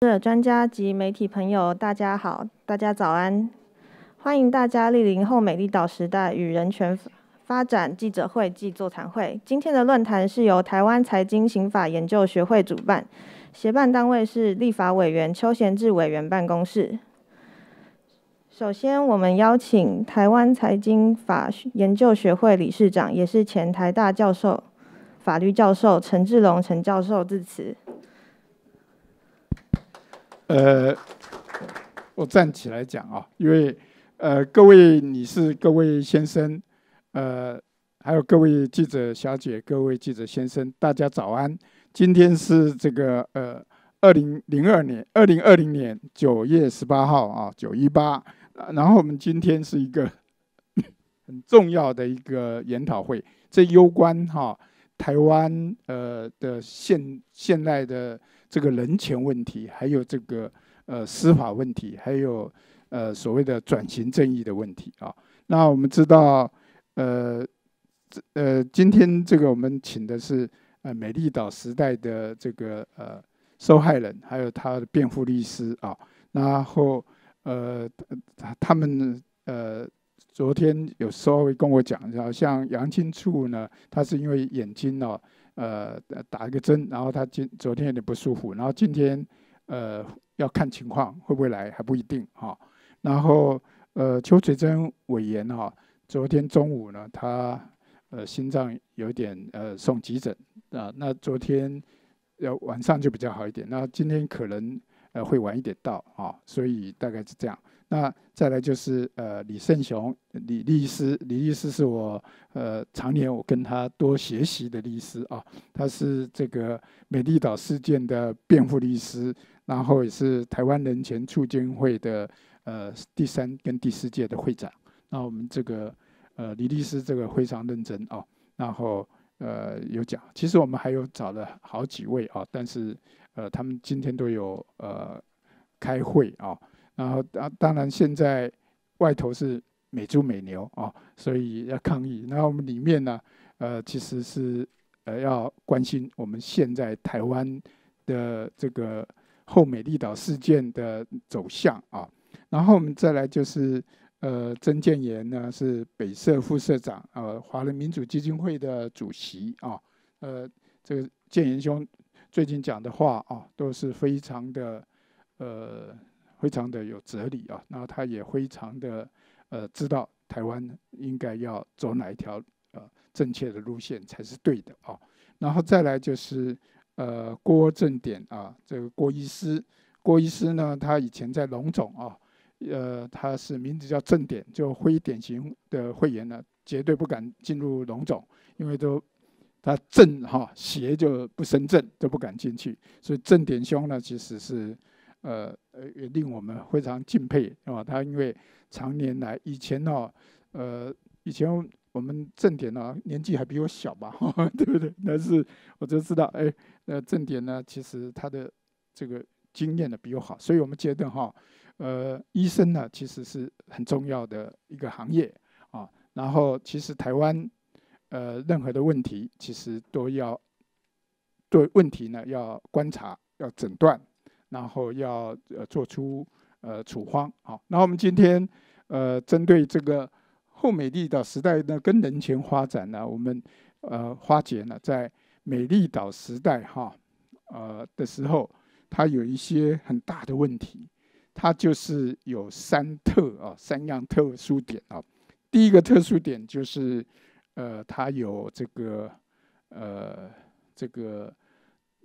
的专家及媒体朋友，大家好，大家早安，欢迎大家莅临后美丽岛时代与人权发展记者会暨座谈会。今天的论坛是由台湾财经刑法研究学会主办，协办单位是立法委员邱贤志委员办公室。首先，我们邀请台湾财经法研究学会理事长，也是前台大教授、法律教授陈志龙陈教授致辞。呃，我站起来讲啊，因为呃，各位女士、各位先生，呃，还有各位记者小姐、各位记者先生，大家早安。今天是这个呃，二零零二年，二零二零年九月十八号啊，九一八。然后我们今天是一个很重要的一个研讨会，这攸关哈台湾呃的现现在的。这个人权问题，还有这个呃司法问题，还有呃所谓的转型正义的问题啊。那我们知道，呃，呃，今天这个我们请的是呃美丽岛时代的这个呃受害人，还有他的辩护律师啊。然后呃，他他们呃昨天有稍微跟我讲，好像杨金处呢，他是因为眼睛哦。呃，打一个针，然后他今昨天有点不舒服，然后今天，呃，要看情况会不会来还不一定哈。然后呃，邱水珍委员哈，昨天中午呢，他呃心脏有点呃送急诊啊，那昨天要晚上就比较好一点，那今天可能呃会晚一点到啊，所以大概是这样。那再来就是呃李胜雄李律师，李律师是我呃常年我跟他多学习的律师啊，他是这个美丽岛事件的辩护律师，然后也是台湾人权促进会的呃第三跟第四届的会长。那我们这个呃李律师这个非常认真啊，然后呃有讲，其实我们还有找了好几位啊，但是呃他们今天都有呃开会啊。然后当当然，现在外头是美猪美牛啊，所以要抗议。然后我们里面呢，呃，其实是呃要关心我们现在台湾的这个后美丽岛事件的走向啊。然后我们再来就是呃曾建言呢是北社副社长呃，华人民主基金会的主席啊。呃，这个建言兄最近讲的话啊，都是非常的呃。非常的有哲理啊，然后他也非常的呃知道台湾应该要走哪一条呃正确的路线才是对的啊，然后再来就是呃郭正典啊，这个郭医师，郭医师呢他以前在龙总啊，呃他是名字叫正典，就非典型的会员呢，绝对不敢进入龙总，因为都他正哈邪就不生正，都不敢进去，所以正典兄呢其实是。呃呃，也令我们非常敬佩，啊。他因为常年来以前呢，呃，以前我们正典呢年纪还比我小吧，对不对？但是我就知道，哎，呃，正典呢，其实他的这个经验呢比我好，所以我们觉得哈，呃，医生呢其实是很重要的一个行业啊。然后其实台湾呃任何的问题，其实都要对问题呢要观察，要诊断。然后要呃做出呃处方。好，那我们今天呃针对这个后美丽岛时代呢，跟人权发展呢，我们呃花姐呢在美丽岛时代哈呃的时候，它有一些很大的问题，它就是有三特啊，三样特殊点啊。第一个特殊点就是呃，它有这个呃这个。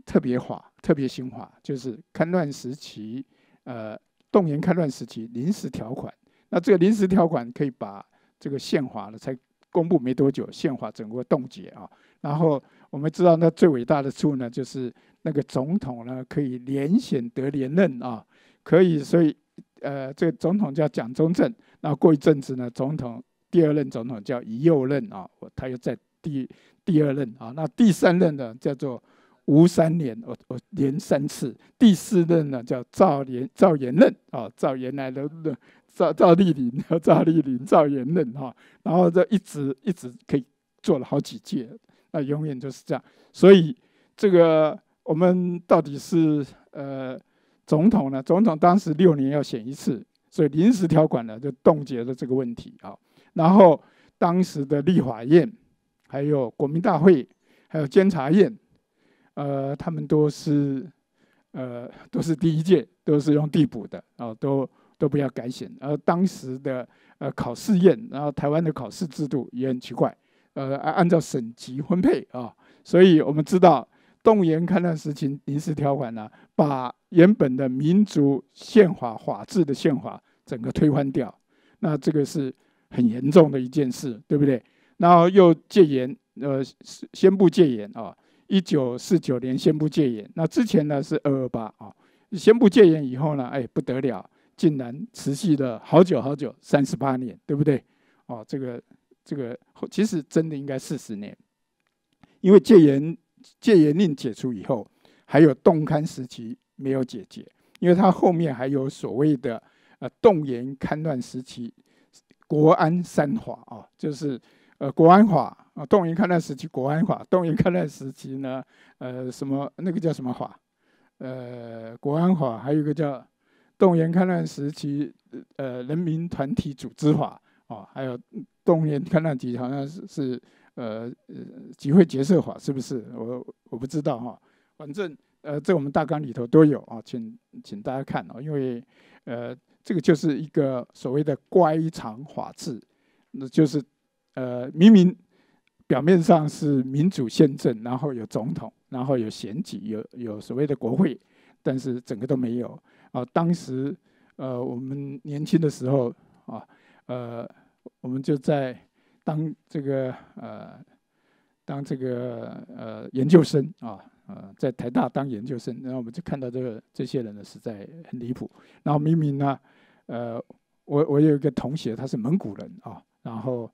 特别化、特别新化，就是开乱时期，呃，动员开乱时期临时条款。那这个临时条款可以把这个宪法呢，才公布没多久，宪法整个冻结啊。然后我们知道，那最伟大的处呢，就是那个总统呢，可以连选得连任啊，可以。所以，呃，这个总统叫蒋中正。那过一阵子呢，总统第二任总统叫尹右任啊，他又在第第二任啊。那第三任呢，叫做。吴三年，哦哦，连三次。第四任呢，叫赵连赵延任，哦，赵延来的，赵赵立林，赵丽林，赵延任，哈。然后这一直一直可以做了好几届，那永远就是这样。所以这个我们到底是呃总统呢？总统当时六年要选一次，所以临时条款呢就冻结了这个问题，啊。然后当时的立法院，还有国民大会，还有监察院。呃，他们都是，呃，都是第一届，都是用地补的，啊、都都不要改选。而当时的呃考试院，然后台湾的考试制度也很奇怪，呃，按照省级分配啊，所以我们知道《动员戡乱时期临时条款》呢，把原本的民族宪法法治的宪法整个推翻掉，那这个是很严重的一件事，对不对？然后又戒严，呃，宣布戒严啊。一九四九年宣布戒严，那之前呢是二二八啊。宣布戒严以后呢，哎不得了，竟然持续了好久好久，三十八年，对不对？哦，这个这个其实真的应该四十年，因为戒严戒严令解除以后，还有动刊时期没有解决，因为它后面还有所谓的呃动言刊乱时期，国安三法啊，就是。呃，国安法啊，动员抗战时期国安法，动员抗战时期呢，呃，什么那个叫什么法？呃，国安法，还有一个叫动员抗战时期呃，人民团体组织法啊，还有动员抗战集，好像是是呃呃集会结社法，是不是？我我不知道哈，反正呃，在我们大纲里头都有啊，请请大家看啊，因为呃，这个就是一个所谓的乖常法制，那就是。呃，明明表面上是民主宪政，然后有总统，然后有选举，有有所谓的国会，但是整个都没有。啊，当时呃，我们年轻的时候啊，呃，我们就在当这个呃，当这个呃研究生啊，呃，在台大当研究生，然后我们就看到这个这些人呢实在很离谱。然后明明呢，呃，我我有一个同学，他是蒙古人啊，然后。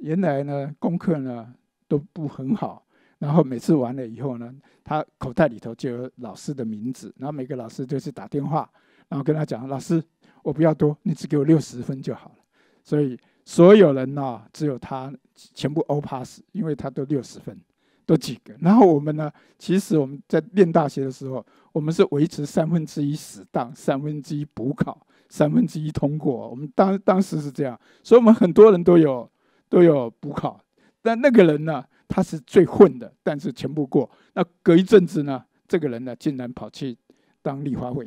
原来呢，功课呢都不很好，然后每次完了以后呢，他口袋里头就有老师的名字，然后每个老师都是打电话，然后跟他讲：“老师，我不要多，你只给我六十分就好了。”所以所有人呢，只有他全部 O pass，因为他都六十分，都及格。然后我们呢，其实我们在念大学的时候，我们是维持三分之一死档，三分之一补考，三分之一通过。我们当当时是这样，所以我们很多人都有。都有补考，但那个人呢？他是最混的，但是全部过。那隔一阵子呢，这个人呢竟然跑去当立法委，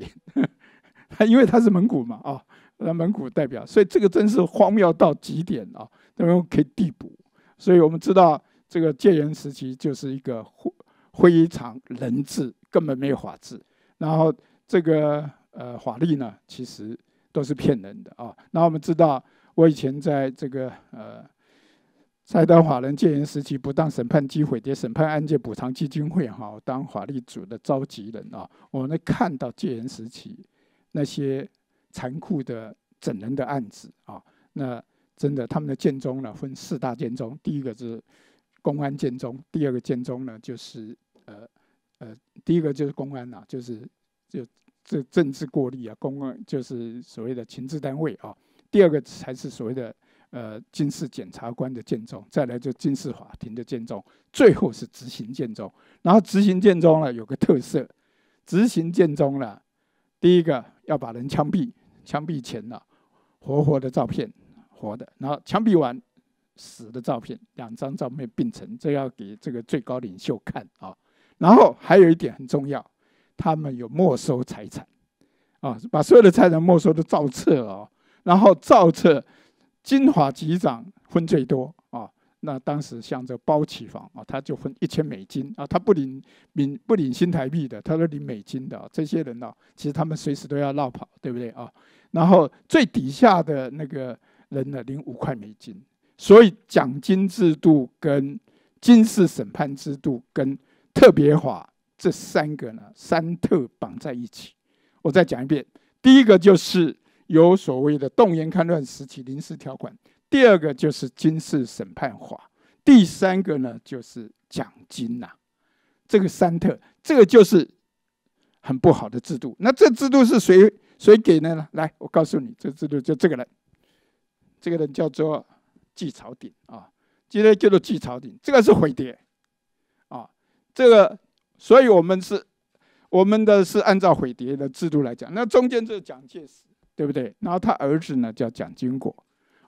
因为他是蒙古嘛啊，那蒙古代表，所以这个真是荒谬到极点啊！那么可以递补，所以我们知道这个戒严时期就是一个非常人治，根本没有法治。然后这个呃法律呢，其实都是骗人的啊。那我们知道，我以前在这个呃。在当法人戒严时期，不当审判机毁掉审判案件补偿基金会，哈，当法律组的召集人啊，我们看到戒严时期那些残酷的整人的案子啊，那真的他们的建宗呢，分四大建宗，第一个是公安建中，第二个建中呢就是呃呃，第一个就是公安啊，就是就这政治过滤啊，公安就是所谓的情治单位啊，第二个才是所谓的。呃，军事检察官的建筑，再来就军事法庭的建筑，最后是执行建筑。然后执行建筑呢有个特色，执行建筑呢，第一个要把人枪毙，枪毙前呢，活活的照片，活的；然后枪毙完，死的照片，两张照片并存，这要给这个最高领袖看啊。然后还有一点很重要，他们有没收财产，啊，把所有的财产没收都造册哦，然后造册。金华局长分最多啊，那当时像这包启房啊，他就分一千美金啊，他不领领不领新台币的，他都领美金的。这些人呢，其实他们随时都要绕跑，对不对啊？然后最底下的那个人呢，领五块美金。所以奖金制度、跟军事审判制度、跟特别法这三个呢，三特绑在一起。我再讲一遍，第一个就是。有所谓的动员戡乱时期临时条款，第二个就是军事审判法，第三个呢就是奖金啊，这个三特，这个就是很不好的制度。那这制度是谁谁给呢？来，我告诉你，这制度就这个人，这个人叫做季朝鼎啊，今天叫做季朝鼎，这个是毁谍啊，这个，所以我们是，我们的是按照毁谍的制度来讲，那中间这是蒋介石。对不对？然后他儿子呢叫蒋经国，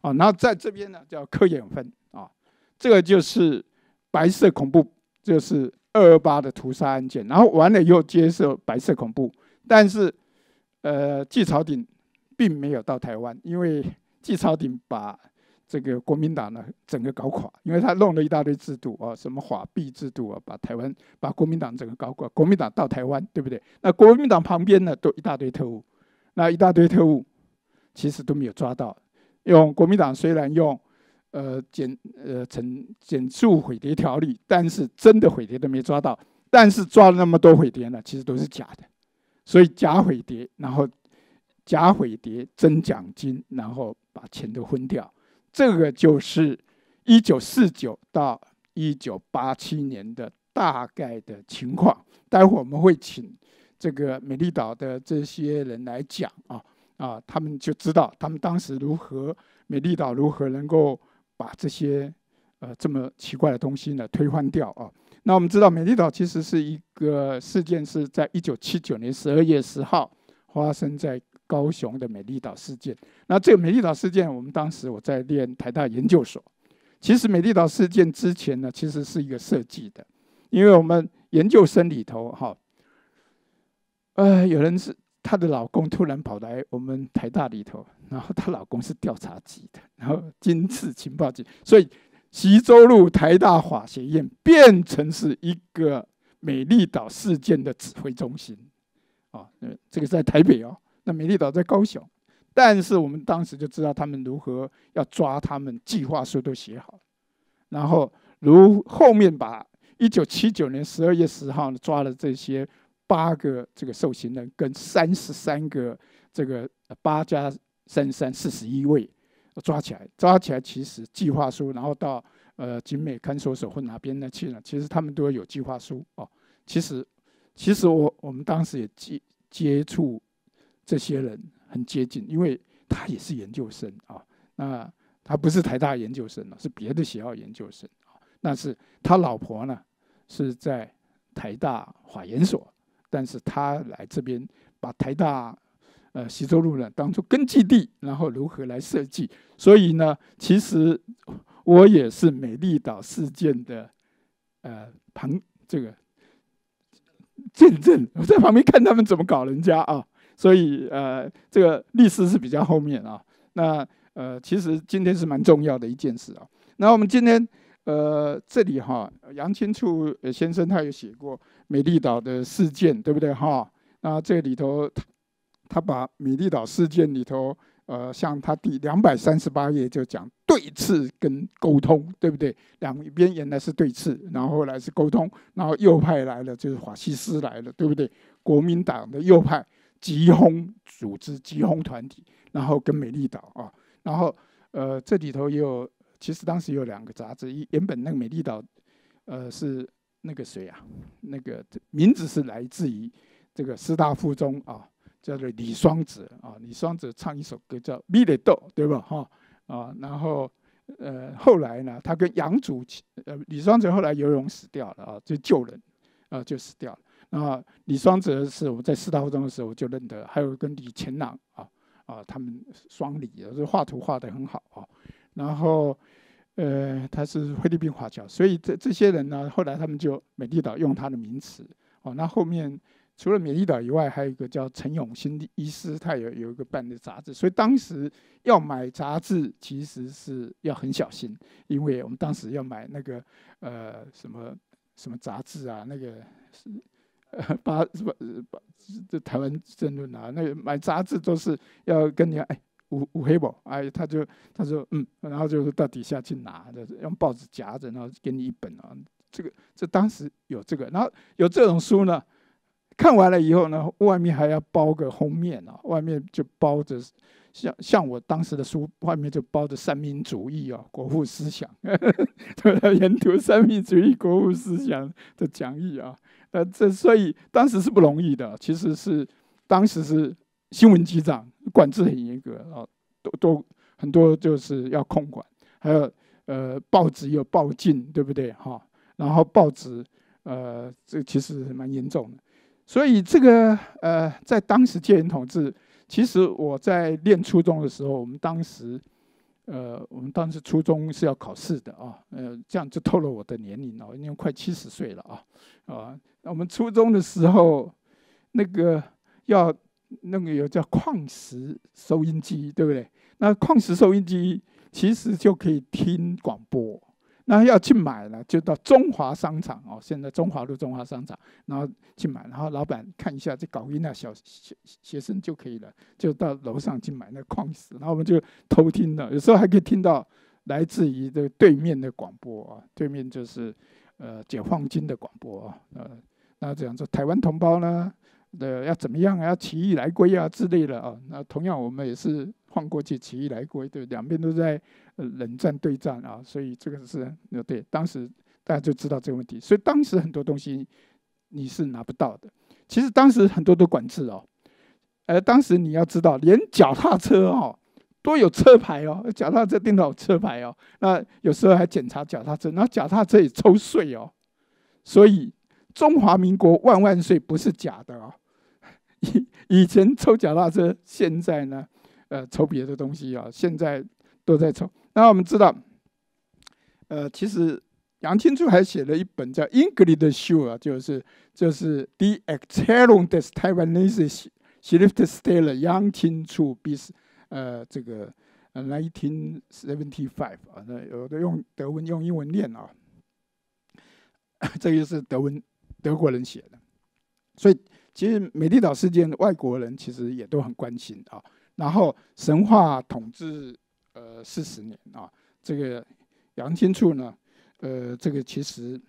啊，然后在这边呢叫柯衍芬，啊，这个就是白色恐怖，就是二二八的屠杀案件。然后完了又接受白色恐怖，但是呃，季朝鼎并没有到台湾，因为季朝鼎把这个国民党呢整个搞垮，因为他弄了一大堆制度啊，什么法币制度啊，把台湾把国民党整个搞垮。国民党到台湾，对不对？那国民党旁边呢都一大堆特务。那一大堆特务，其实都没有抓到。用国民党虽然用，呃，减呃惩减速毁谍条例，但是真的毁谍都没抓到。但是抓了那么多毁谍呢，其实都是假的。所以假毁谍，然后假毁谍真奖金，然后把钱都分掉。这个就是一九四九到一九八七年的大概的情况。待会我们会请。这个美丽岛的这些人来讲啊啊，他们就知道他们当时如何美丽岛如何能够把这些呃这么奇怪的东西呢推翻掉啊。那我们知道美丽岛其实是一个事件，是在一九七九年十二月十号发生在高雄的美丽岛事件。那这个美丽岛事件，我们当时我在练台大研究所，其实美丽岛事件之前呢，其实是一个设计的，因为我们研究生里头哈。呃，有人是她的老公突然跑来我们台大里头，然后她老公是调查局的，然后军事情报局，所以徐州路台大法学院变成是一个美丽岛事件的指挥中心，啊，这个在台北哦，那美丽岛在高雄，但是我们当时就知道他们如何要抓他们，计划书都写好然后如后面把一九七九年十二月十号抓了这些。八个这个受刑人跟三十三个这个八加三三四十一位，抓起来，抓起来，其实计划书，然后到呃警美看守所或哪边呢去了？其实他们都有计划书哦。其实，其实我我们当时也接接触这些人，很接近，因为他也是研究生啊。那他不是台大研究生了，是别的学校研究生啊。但是他老婆呢是在台大法研所。但是他来这边把台大，呃，徐州路呢当做根据地，然后如何来设计？所以呢，其实我也是美丽岛事件的呃旁这个见证，我在旁边看他们怎么搞人家啊。所以呃，这个历史是比较后面啊。那呃，其实今天是蛮重要的一件事啊。那我们今天。呃，这里哈，杨清处先生他有写过《美丽岛》的事件，对不对哈？那这里头，他把《美丽岛》事件里头，呃，像他第两百三十八页就讲对峙跟沟通，对不对？两边原来是对峙，然后后来是沟通，然后右派来了就是法西斯来了，对不对？国民党的右派集轰组织集轰团体，然后跟美丽岛啊，然后呃这里头也有。其实当时有两个杂志，一原本那个美丽岛，呃，是那个谁啊？那个名字是来自于这个师大附中啊，叫做李双泽啊。李双泽唱一首歌叫《美丽豆》，对吧？哈啊，然后呃，后来呢，他跟杨祖，呃，李双泽后来游泳死掉了啊，就救人啊，就死掉了。那李双泽是我在师大附中的时候就认得，还有跟李前朗啊啊，他们双李也是画图画得很好啊。然后，呃，他是菲律宾华侨，所以这这些人呢，后来他们就《美丽岛》用他的名词哦。那后面除了《美丽岛》以外，还有一个叫陈永新医师，他有有一个办的杂志。所以当时要买杂志，其实是要很小心，因为我们当时要买那个呃什么什么杂志啊，那个是。八八八这台湾争论啊，那个买杂志都是要跟人家哎。五五黑宝，哎，他就他说嗯，然后就是到底下去拿，就是用报纸夹着，然后给你一本啊。这个这当时有这个，然后有这种书呢，看完了以后呢，外面还要包个封面啊，外面就包着像像我当时的书，外面就包着三民主义啊，国父思想，沿途三民主义、国父思想的讲义啊。那这所以当时是不容易的，其实是当时是。新闻局长管制很严格啊，都都很多就是要控管，还有呃报纸有报禁，对不对？哈，然后报纸呃，这其实蛮严重的。所以这个呃，在当时戒严统治，其实我在念初中的时候，我们当时呃，我们当时初中是要考试的啊，呃，这样就透露我的年龄了，已经快七十岁了啊啊。那我们初中的时候，那个要。那个有叫矿石收音机，对不对？那矿石收音机其实就可以听广播。那要去买了，就到中华商场哦，现在中华路中华商场，然后去买。然后老板看一下，就搞音那小学学生就可以了，就到楼上去买那矿石。然后我们就偷听了，有时候还可以听到来自于这对面的广播啊，对面就是呃解放军的广播啊。呃，那这样说，台湾同胞呢？呃，要怎么样？啊？要起义来归啊之类的啊。那同样，我们也是换过去起义来归，对，两边都在冷战对战啊。所以这个是，对，当时大家就知道这个问题。所以当时很多东西你是拿不到的。其实当时很多都管制哦。呃，当时你要知道，连脚踏车哦都有车牌哦，脚踏车、电脑车牌哦。那有时候还检查脚踏车，那脚踏车也抽税哦。所以中华民国万万岁不是假的哦。以以前抽奖拉车，现在呢，呃，抽别的东西啊，现在都在抽。那我们知道，呃，其实杨清柱还写了一本叫《English Show》啊，就是就是 The e x h i l a r n t Taiwanese s h i f t s t e l l e r Yang n i n e t e e n Seventy Five 啊，那有的用德文，用英文念啊，这个是德文德国人写的，所以。其实，美丽岛事件，外国人其实也都很关心啊。然后，神话统治呃四十年啊，这个杨清处呢，呃，这个其实，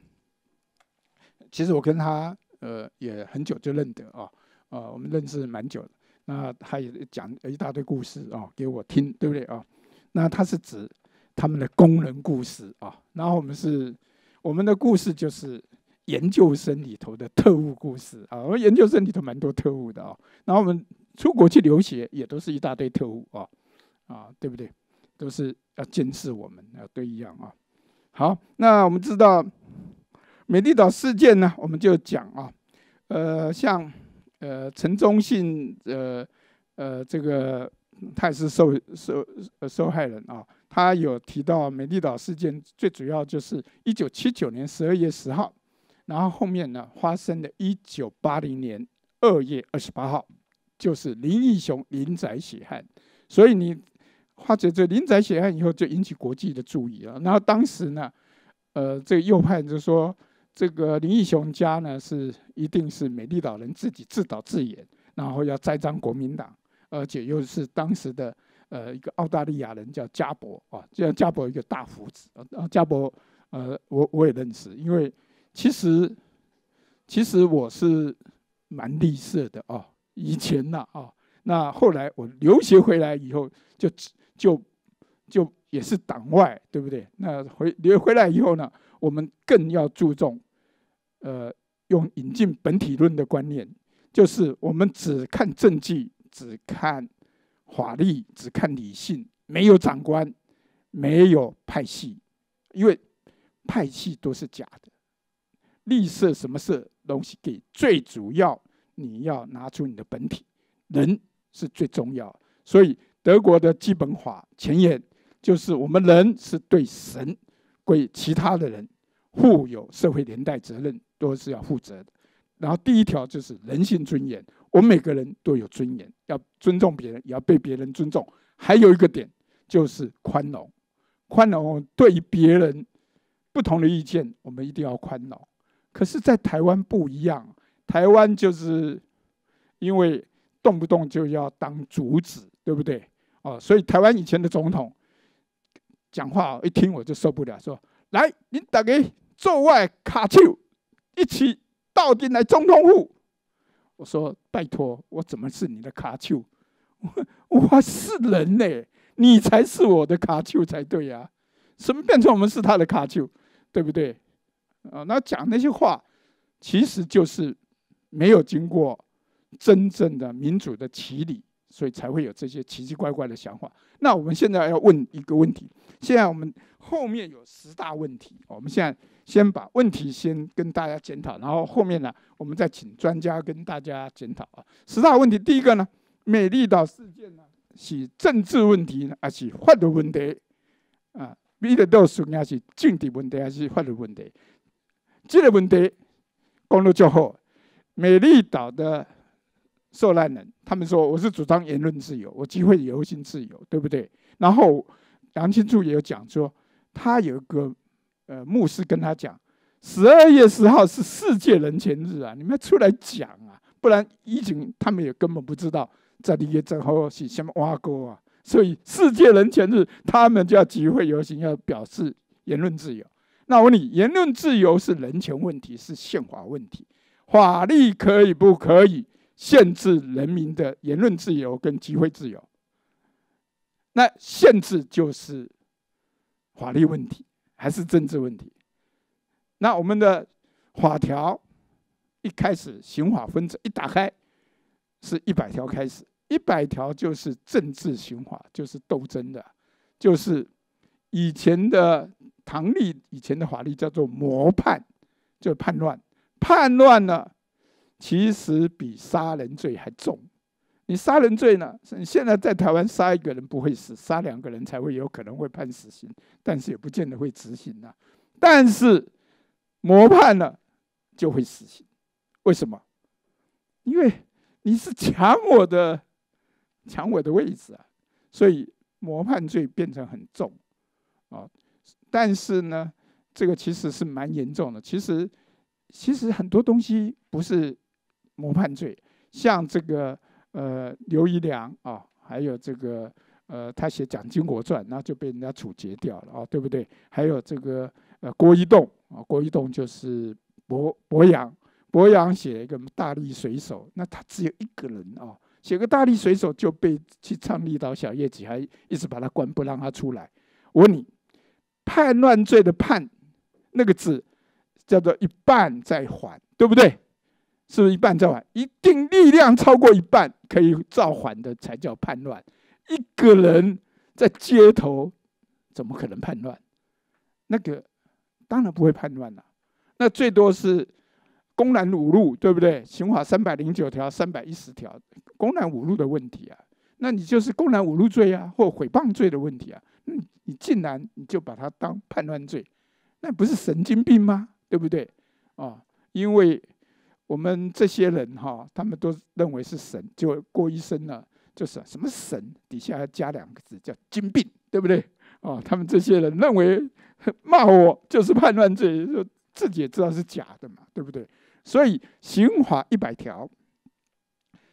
其实我跟他呃也很久就认得啊，啊，我们认识蛮久的。那他也讲一大堆故事啊，给我听，对不对啊？那他是指他们的工人故事啊。然后我们是我们的故事就是。研究生里头的特务故事啊，我们研究生里头蛮多特务的啊。然后我们出国去留学，也都是一大堆特务啊，啊，对不对？都是要监视我们，啊，都一样啊。好，那我们知道，美丽岛事件呢，我们就讲啊，呃，像呃陈忠信，呃呃这个，他也是受受受害人啊。他有提到美丽岛事件，最主要就是一九七九年十二月十号。然后后面呢，发生的一九八零年二月二十八号，就是林义雄林宅血案。所以你，发觉这林宅血案以后，就引起国际的注意了。然后当时呢，呃，这个右派就说，这个林义雄家呢是一定是美丽岛人自己自导自演，然后要栽赃国民党，而且又是当时的呃一个澳大利亚人叫加伯啊，叫加伯一个大胡子，加伯呃，我我也认识，因为。其实，其实我是蛮吝啬的哦。以前呢，啊，那后来我留学回来以后，就就就也是党外，对不对？那回留回来以后呢，我们更要注重，呃，用引进本体论的观念，就是我们只看政绩，只看法律，只看理性，没有长官，没有派系，因为派系都是假的。立色什么色东西给？最主要你要拿出你的本体，人是最重要所以德国的基本法前言就是：我们人是对神，对其他的人负有社会连带责任，都是要负责的。然后第一条就是人性尊严，我们每个人都有尊严，要尊重别人，也要被别人尊重。还有一个点就是宽容，宽容对别人不同的意见，我们一定要宽容。可是，在台湾不一样，台湾就是因为动不动就要当主子，对不对？哦，所以台湾以前的总统讲话一听我就受不了，说：“来，你打给坐外卡丘，一起到底来总统府。”我说：“拜托，我怎么是你的卡丘？我 我是人呢，你才是我的卡丘才对呀！什么变成我们是他的卡丘？对不对？”啊，那讲那些话，其实就是没有经过真正的民主的洗礼，所以才会有这些奇奇怪怪的想法。那我们现在要问一个问题：现在我们后面有十大问题，我们现在先把问题先跟大家检讨，然后后面呢，我们再请专家跟大家检讨啊。十大问题，第一个呢，美丽岛事件呢，是政治问题呢，还是法律问题？啊，美丽岛事件是政治问题还是法律问题？这个问题，公路就后，美丽岛的受难人，他们说我是主张言论自由，我集会游行自由，对不对？然后杨清柱也有讲说，他有个呃牧师跟他讲，十二月十号是世界人权日啊，你们出来讲啊，不然疫情他们也根本不知道这里之后是什么挖沟啊，所以世界人权日他们就要集会游行，要表示言论自由。那我问你，言论自由是人权问题，是宪法问题，法律可以不可以限制人民的言论自由跟集会自由？那限制就是法律问题，还是政治问题？那我们的法条一开始刑法分则一打开，是一百条开始，一百条就是政治刑法，就是斗争的，就是以前的。唐律以前的法律叫做谋叛，就是叛乱。叛乱呢，其实比杀人罪还重。你杀人罪呢，你现在在台湾杀一个人不会死，杀两个人才会有可能会判死刑，但是也不见得会执行啊。但是谋叛呢，就会死刑。为什么？因为你是抢我的，抢我的位置啊，所以谋叛罪变成很重啊。但是呢，这个其实是蛮严重的。其实，其实很多东西不是谋叛罪，像这个呃刘一良啊，还有这个呃他写《蒋经国传》，那就被人家处决掉了啊，对不对？还有这个呃郭一栋啊，郭一栋就是博博阳，博阳写一个《大力水手》，那他只有一个人啊，写个《大力水手》就被去唱力岛小叶子，还一直把他关不让他出来。我问你。叛乱罪的叛，那个字叫做一半在还，对不对？是不是一半在还？一定力量超过一半可以造反的才叫叛乱。一个人在街头怎么可能叛乱？那个当然不会叛乱了。那最多是公然侮辱，对不对？刑法三百零九条、三百一十条，公然侮辱的问题啊。那你就是公然侮辱罪啊，或诽谤罪的问题啊。你竟然你就把它当叛乱罪，那不是神经病吗？对不对？啊，因为我们这些人哈，他们都认为是神，就过一生呢，就是什么神底下加两个字叫精病，对不对？啊，他们这些人认为 骂我就是叛乱罪，就自己也知道是假的嘛，对不对？所以《刑法》一百条，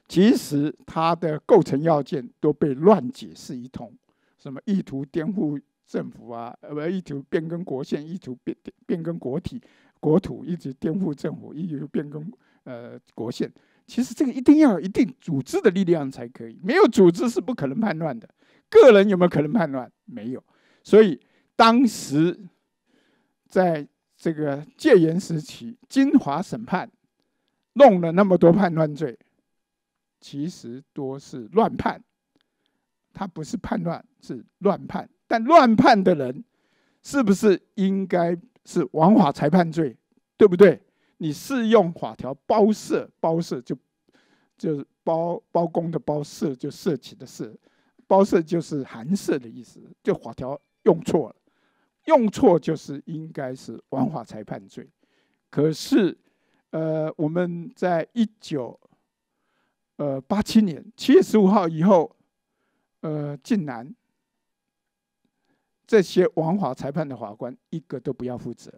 其实它的构成要件都被乱解释一通。什么意图颠覆政府啊？呃，不，意图变更国线，意图变变更国体、国土，一直颠覆政府，意图变更呃国线。其实这个一定要有一定组织的力量才可以，没有组织是不可能叛乱的。个人有没有可能叛乱？没有。所以当时在这个戒严时期，金华审判弄了那么多叛乱罪，其实多是乱判。他不是判乱，是乱判。但乱判的人，是不是应该？是枉法裁判罪，对不对？你适用法条包涉包涉，就就包包公的包涉，就涉及的涉，包涉就是含涉的意思。就法条用错了，用错就是应该是枉法裁判罪。可是，呃，我们在一九呃八七年七月十五号以后。呃，竟然这些枉法裁判的法官一个都不要负责，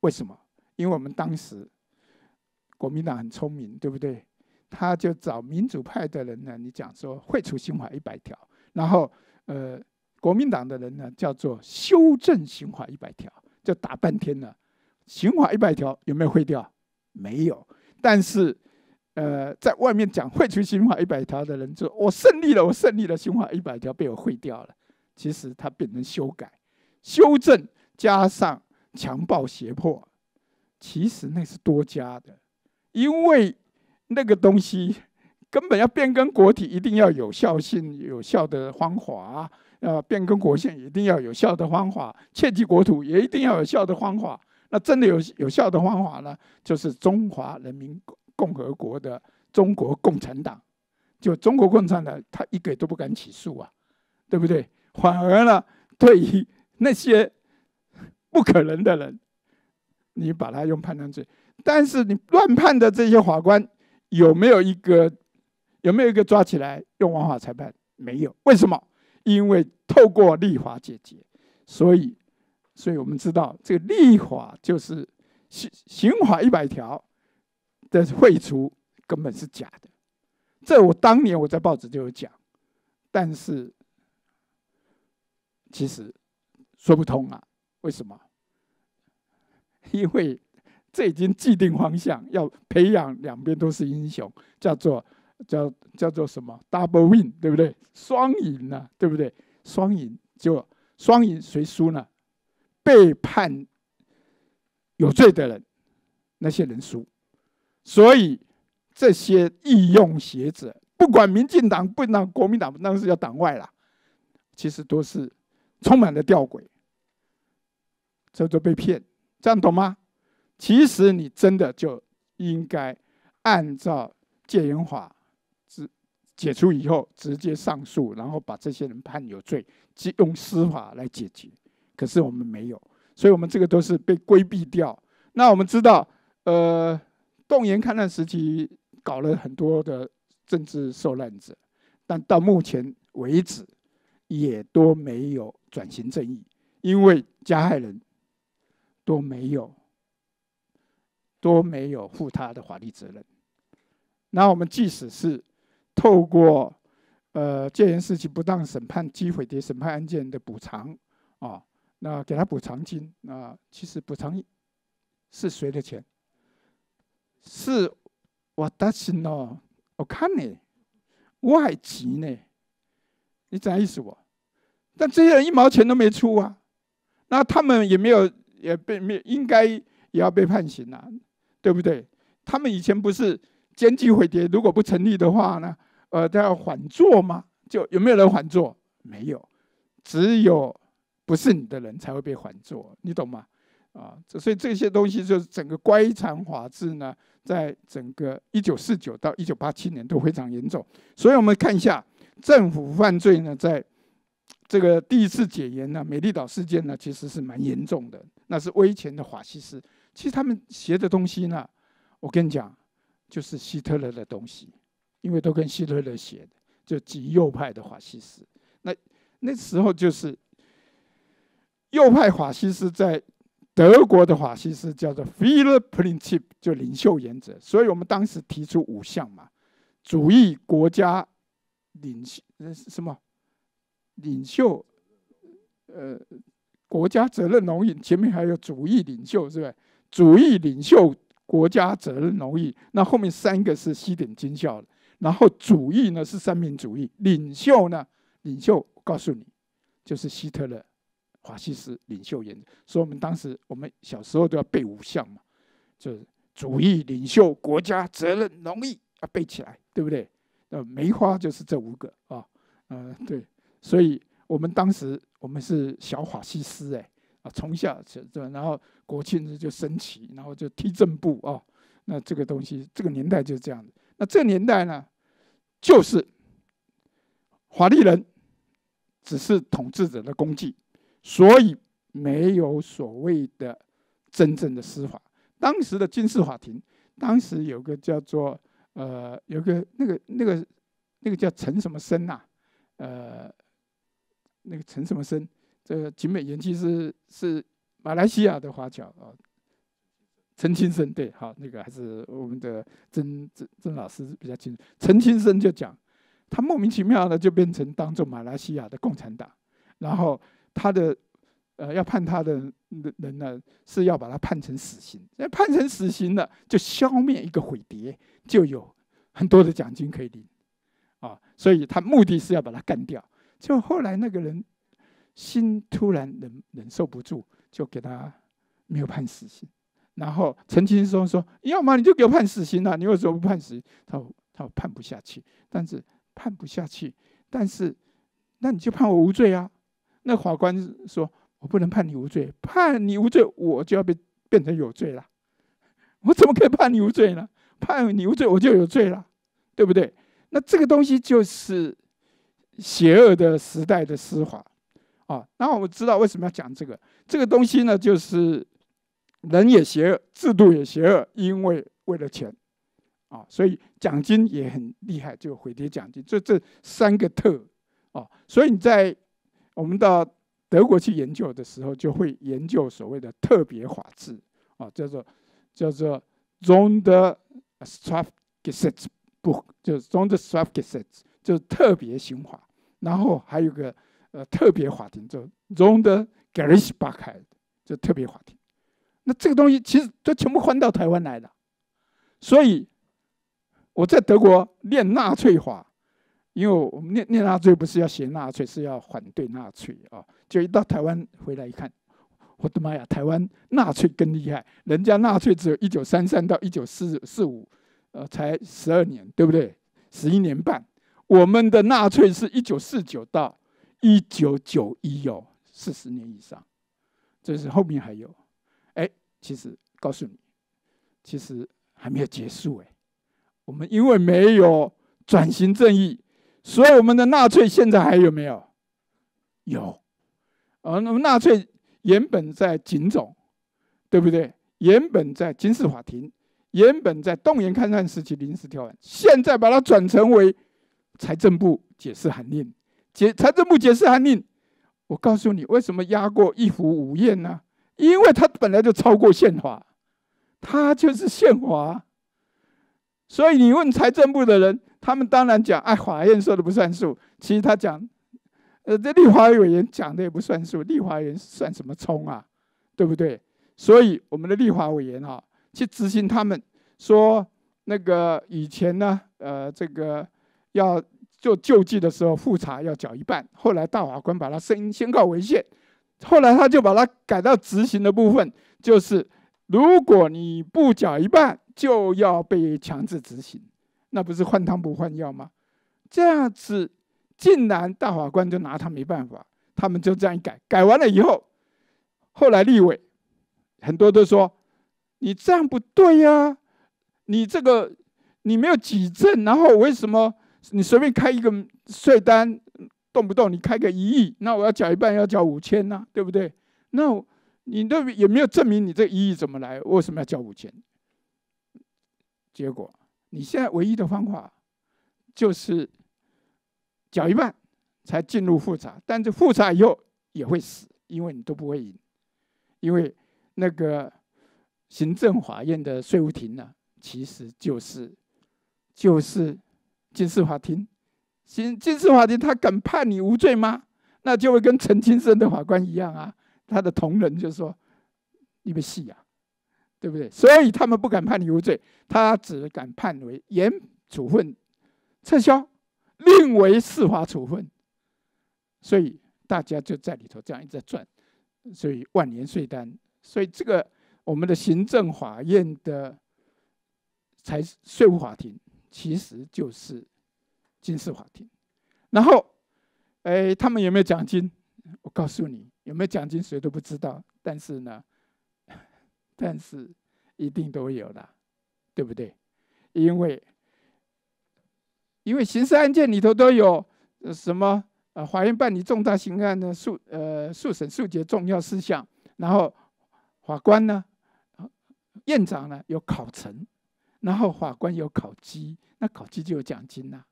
为什么？因为我们当时国民党很聪明，对不对？他就找民主派的人呢，你讲说废除刑法一百条，然后呃，国民党的人呢叫做修正刑法一百条，就打半天呢，刑法一百条有没有废掉？没有，但是。呃，在外面讲废除新法一百条的人就我胜利了，我胜利了，新法一百条被我废掉了。”其实它变成修改、修正，加上强暴胁迫，其实那是多加的。因为那个东西根本要变更国体，一定要有效性、有效的方法；呃，变更国线一定要有效的方法；切记国土也一定要有效的方法。那真的有有效的方法呢？就是中华人民。共和国的中国共产党，就中国共产党，他一个都不敢起诉啊，对不对？反而呢，对于那些不可能的人，你把他用判断罪，但是你乱判的这些法官，有没有一个有没有一个抓起来用枉法裁判？没有。为什么？因为透过立法解决，所以，所以我们知道这个立法就是刑刑法一百条。这废除根本是假的，这我当年我在报纸就有讲，但是其实说不通啊？为什么？因为这已经既定方向，要培养两边都是英雄，叫做叫叫做什么 double win，对不对？双赢啊，对不对？双赢就双赢，谁输呢？背叛有罪的人，那些人输。所以这些意用学者，不管民进党、不党、国民党，当然是要党外啦。其实都是充满了吊诡，这就被骗，这样懂吗？其实你真的就应该按照戒严法解解除以后，直接上诉，然后把这些人判有罪，即用司法来解决。可是我们没有，所以我们这个都是被规避掉。那我们知道，呃。动员抗战时期搞了很多的政治受难者，但到目前为止也都没有转型正义，因为加害人都没有，都没有负他的法律责任。那我们即使是透过呃戒严时期不当审判、击毁的审判案件的补偿啊，那给他补偿金，啊，其实补偿是谁的钱？是，我担心哦，我看你外籍呢，你怎样意思我？但这些人一毛钱都没出啊，那他们也没有也被没应该也要被判刑啊，对不对？他们以前不是奸计毁谍，如果不成立的话呢？呃，都要缓坐吗？就有没有人缓坐？没有，只有不是你的人才会被缓坐，你懂吗？啊，这所以这些东西就是整个乖残法制呢，在整个一九四九到一九八七年都非常严重。所以我们看一下政府犯罪呢，在这个第一次解严呢，美丽岛事件呢，其实是蛮严重的。那是威权的法西斯，其实他们写的东西呢，我跟你讲，就是希特勒的东西，因为都跟希特勒写，就极右派的法西斯。那那时候就是右派法西斯在。德国的法西斯叫做 f h i e r p r i n z i p 就领袖原则。所以，我们当时提出五项嘛：主义、国家、领袖，呃，什么领袖？呃，国家责任农业。前面还有主义、领袖，是是？主义、领袖、国家责任农业。那后面三个是西点军校的。然后，主义呢是三民主义，领袖呢，领袖，我告诉你，就是希特勒。法西斯领袖所以我们当时，我们小时候都要背五项嘛，就是主义、领袖、国家责任、荣誉要背起来，对不对？那梅花就是这五个啊，嗯，对。所以，我们当时我们是小法西斯，哎，啊，从下这，然后国庆日就升旗，然后就踢正步啊。那这个东西，这个年代就是这样的。那这个年代呢，就是法律人只是统治者的工具。”所以没有所谓的真正的司法。当时的军事法庭，当时有个叫做呃，有个那个那个那个叫陈什么生呐，呃，那个陈什么生，这个景美元其实是马来西亚的华侨啊，陈清生对，好，那个还是我们的曾曾曾老师比较清楚。陈清生就讲，他莫名其妙的就变成当作马来西亚的共产党，然后。他的，呃，要判他的人呢，是要把他判成死刑。那判成死刑了，就消灭一个毁蝶，就有很多的奖金可以领，啊，所以他目的是要把他干掉。就后来那个人心突然忍忍受不住，就给他没有判死刑。然后陈清松说，要么你就给我判死刑了，你为什么不判死？他他判不下去，但是判不下去，但是那你就判我无罪啊。那法官说：“我不能判你无罪，判你无罪我就要被变成有罪了。我怎么可以判你无罪呢？判你无罪我就有罪了，对不对？那这个东西就是邪恶的时代的司法啊。那我们知道为什么要讲这个？这个东西呢，就是人也邪恶，制度也邪恶，因为为了钱啊，所以奖金也很厉害，就回贴奖金。这这三个特啊，所以你在。”我们到德国去研究的时候，就会研究所谓的特别法制，啊，叫做叫做 z o n d e s t r a f g e s e t z b u 就是 z o n d e s t r a f g e s e t z 就是特别刑法。然后还有个呃特别法庭，叫 z o n d e g e r i c h b a r k e i t 就特别法庭。那这个东西其实都全部换到台湾来了。所以我在德国练纳粹法。因为我们念念纳粹不是要写纳粹，是要反对纳粹啊。就一到台湾回来一看，我的妈呀，台湾纳粹更厉害。人家纳粹只有一九三三到一九四四五，呃，才十二年，对不对？十一年半。我们的纳粹是一九四九到一九九一，有四十年以上。这是后面还有。哎，其实告诉你，其实还没有结束。哎，我们因为没有转型正义。所以，我们的纳粹现在还有没有？有，啊，那么纳粹原本在警总，对不对？原本在军事法庭，原本在动员抗战时期临时调案，现在把它转成为财政部解释函令。解财政部解释函令，我告诉你，为什么压过一壶五页呢？因为它本来就超过宪法，它就是宪法。所以，你问财政部的人。他们当然讲，哎，法院说的不算数。其实他讲，呃，这立法院讲的也不算数。立法院算什么冲啊？对不对？所以我们的立法委员啊，去执行他们说那个以前呢，呃，这个要做救济的时候，复查要缴一半。后来大法官把它申宣告违宪，后来他就把它改到执行的部分，就是如果你不缴一半，就要被强制执行。那不是换汤不换药吗？这样子，竟然大法官就拿他没办法。他们就这样一改，改完了以后，后来立委很多都说：“你这样不对呀，你这个你没有举证，然后为什么你随便开一个税单，动不动你开个一亿？那我要缴一半，要缴五千呢？对不对？那你都有没有证明你这一亿怎么来？为什么要缴五千？结果。”你现在唯一的方法就是缴一半才进入复查，但是复查以后也会死，因为你都不会赢，因为那个行政法院的税务庭呢，其实就是就是军事法庭，刑军事法庭他敢判你无罪吗？那就会跟陈金生的法官一样啊，他的同仁就说你们细呀。对不对？所以他们不敢判你无罪，他只敢判为严处分、撤销、另为司法处分。所以大家就在里头这样一直在转。所以万年税单，所以这个我们的行政法院的财税务法庭，其实就是军事法庭。然后，哎，他们有没有奖金？我告诉你，有没有奖金，谁都不知道。但是呢？但是一定都有的，对不对？因为因为刑事案件里头都有什么？呃，法院办理重大刑案的诉呃诉审诉决重要事项。然后法官呢，院长呢有考成，然后法官有考绩，那考绩就有奖金呐，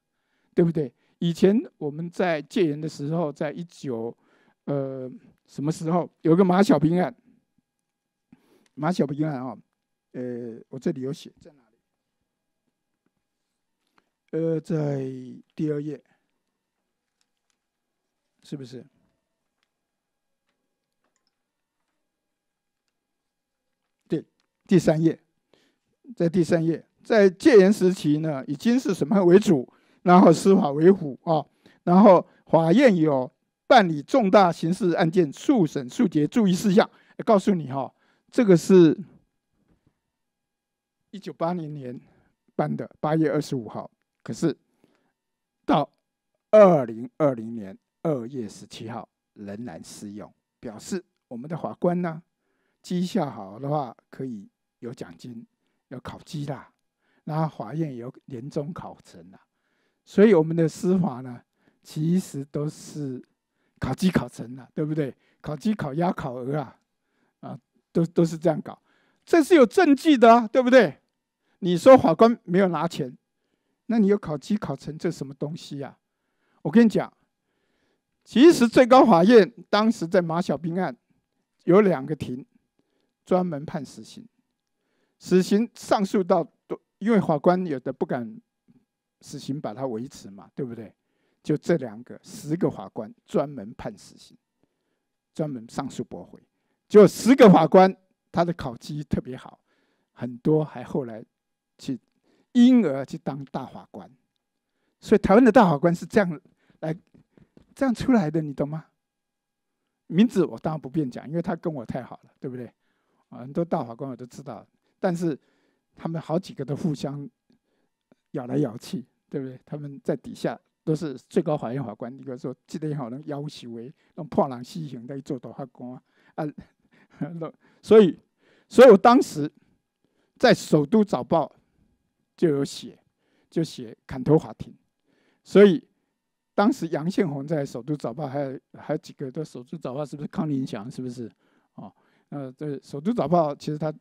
对不对？以前我们在戒严的时候，在一九呃什么时候有个马小兵案。马小不晕了啊！呃，我这里有写，在哪里？呃，在第二页，是不是？对，第三页，在第三页，在戒严时期呢，以军事审判为主，然后司法为辅啊，然后法院有办理重大刑事案件速审速决注意事项，告诉你哈。这个是1980年办的，8月25号，可是到2020年2月17号仍然适用，表示我们的法官呢绩效好的话可以有奖金，有考绩啦，那法院有年终考成啦，所以我们的司法呢其实都是考绩考成啦，对不对？考鸡、烤鸭、烤鹅啊。都都是这样搞，这是有证据的，对不对？你说法官没有拿钱，那你又考级考成这什么东西呀？我跟你讲，其实最高法院当时在马小兵案有两个庭专门判死刑，死刑上诉到，因为法官有的不敢死刑把它维持嘛，对不对？就这两个十个法官专门判死刑，专门上诉驳回。就十个法官，他的考绩特别好，很多还后来去因而去当大法官，所以台湾的大法官是这样来这样出来的，你懂吗？名字我当然不便讲，因为他跟我太好了，对不对？啊，很多大法官我都知道，但是他们好几个都互相咬来咬去，对不对？他们在底下都是最高法院法官，一个说记得也好能要求为，那破烂西行的一做大法官啊。那 所以，所以我当时在《首都早报》就有写，就写砍头法庭。所以当时杨宪宏在《首都早报》还有还有几个，这《首都早报》是不是康林祥？是不是？哦，呃，这《首都早报》其实他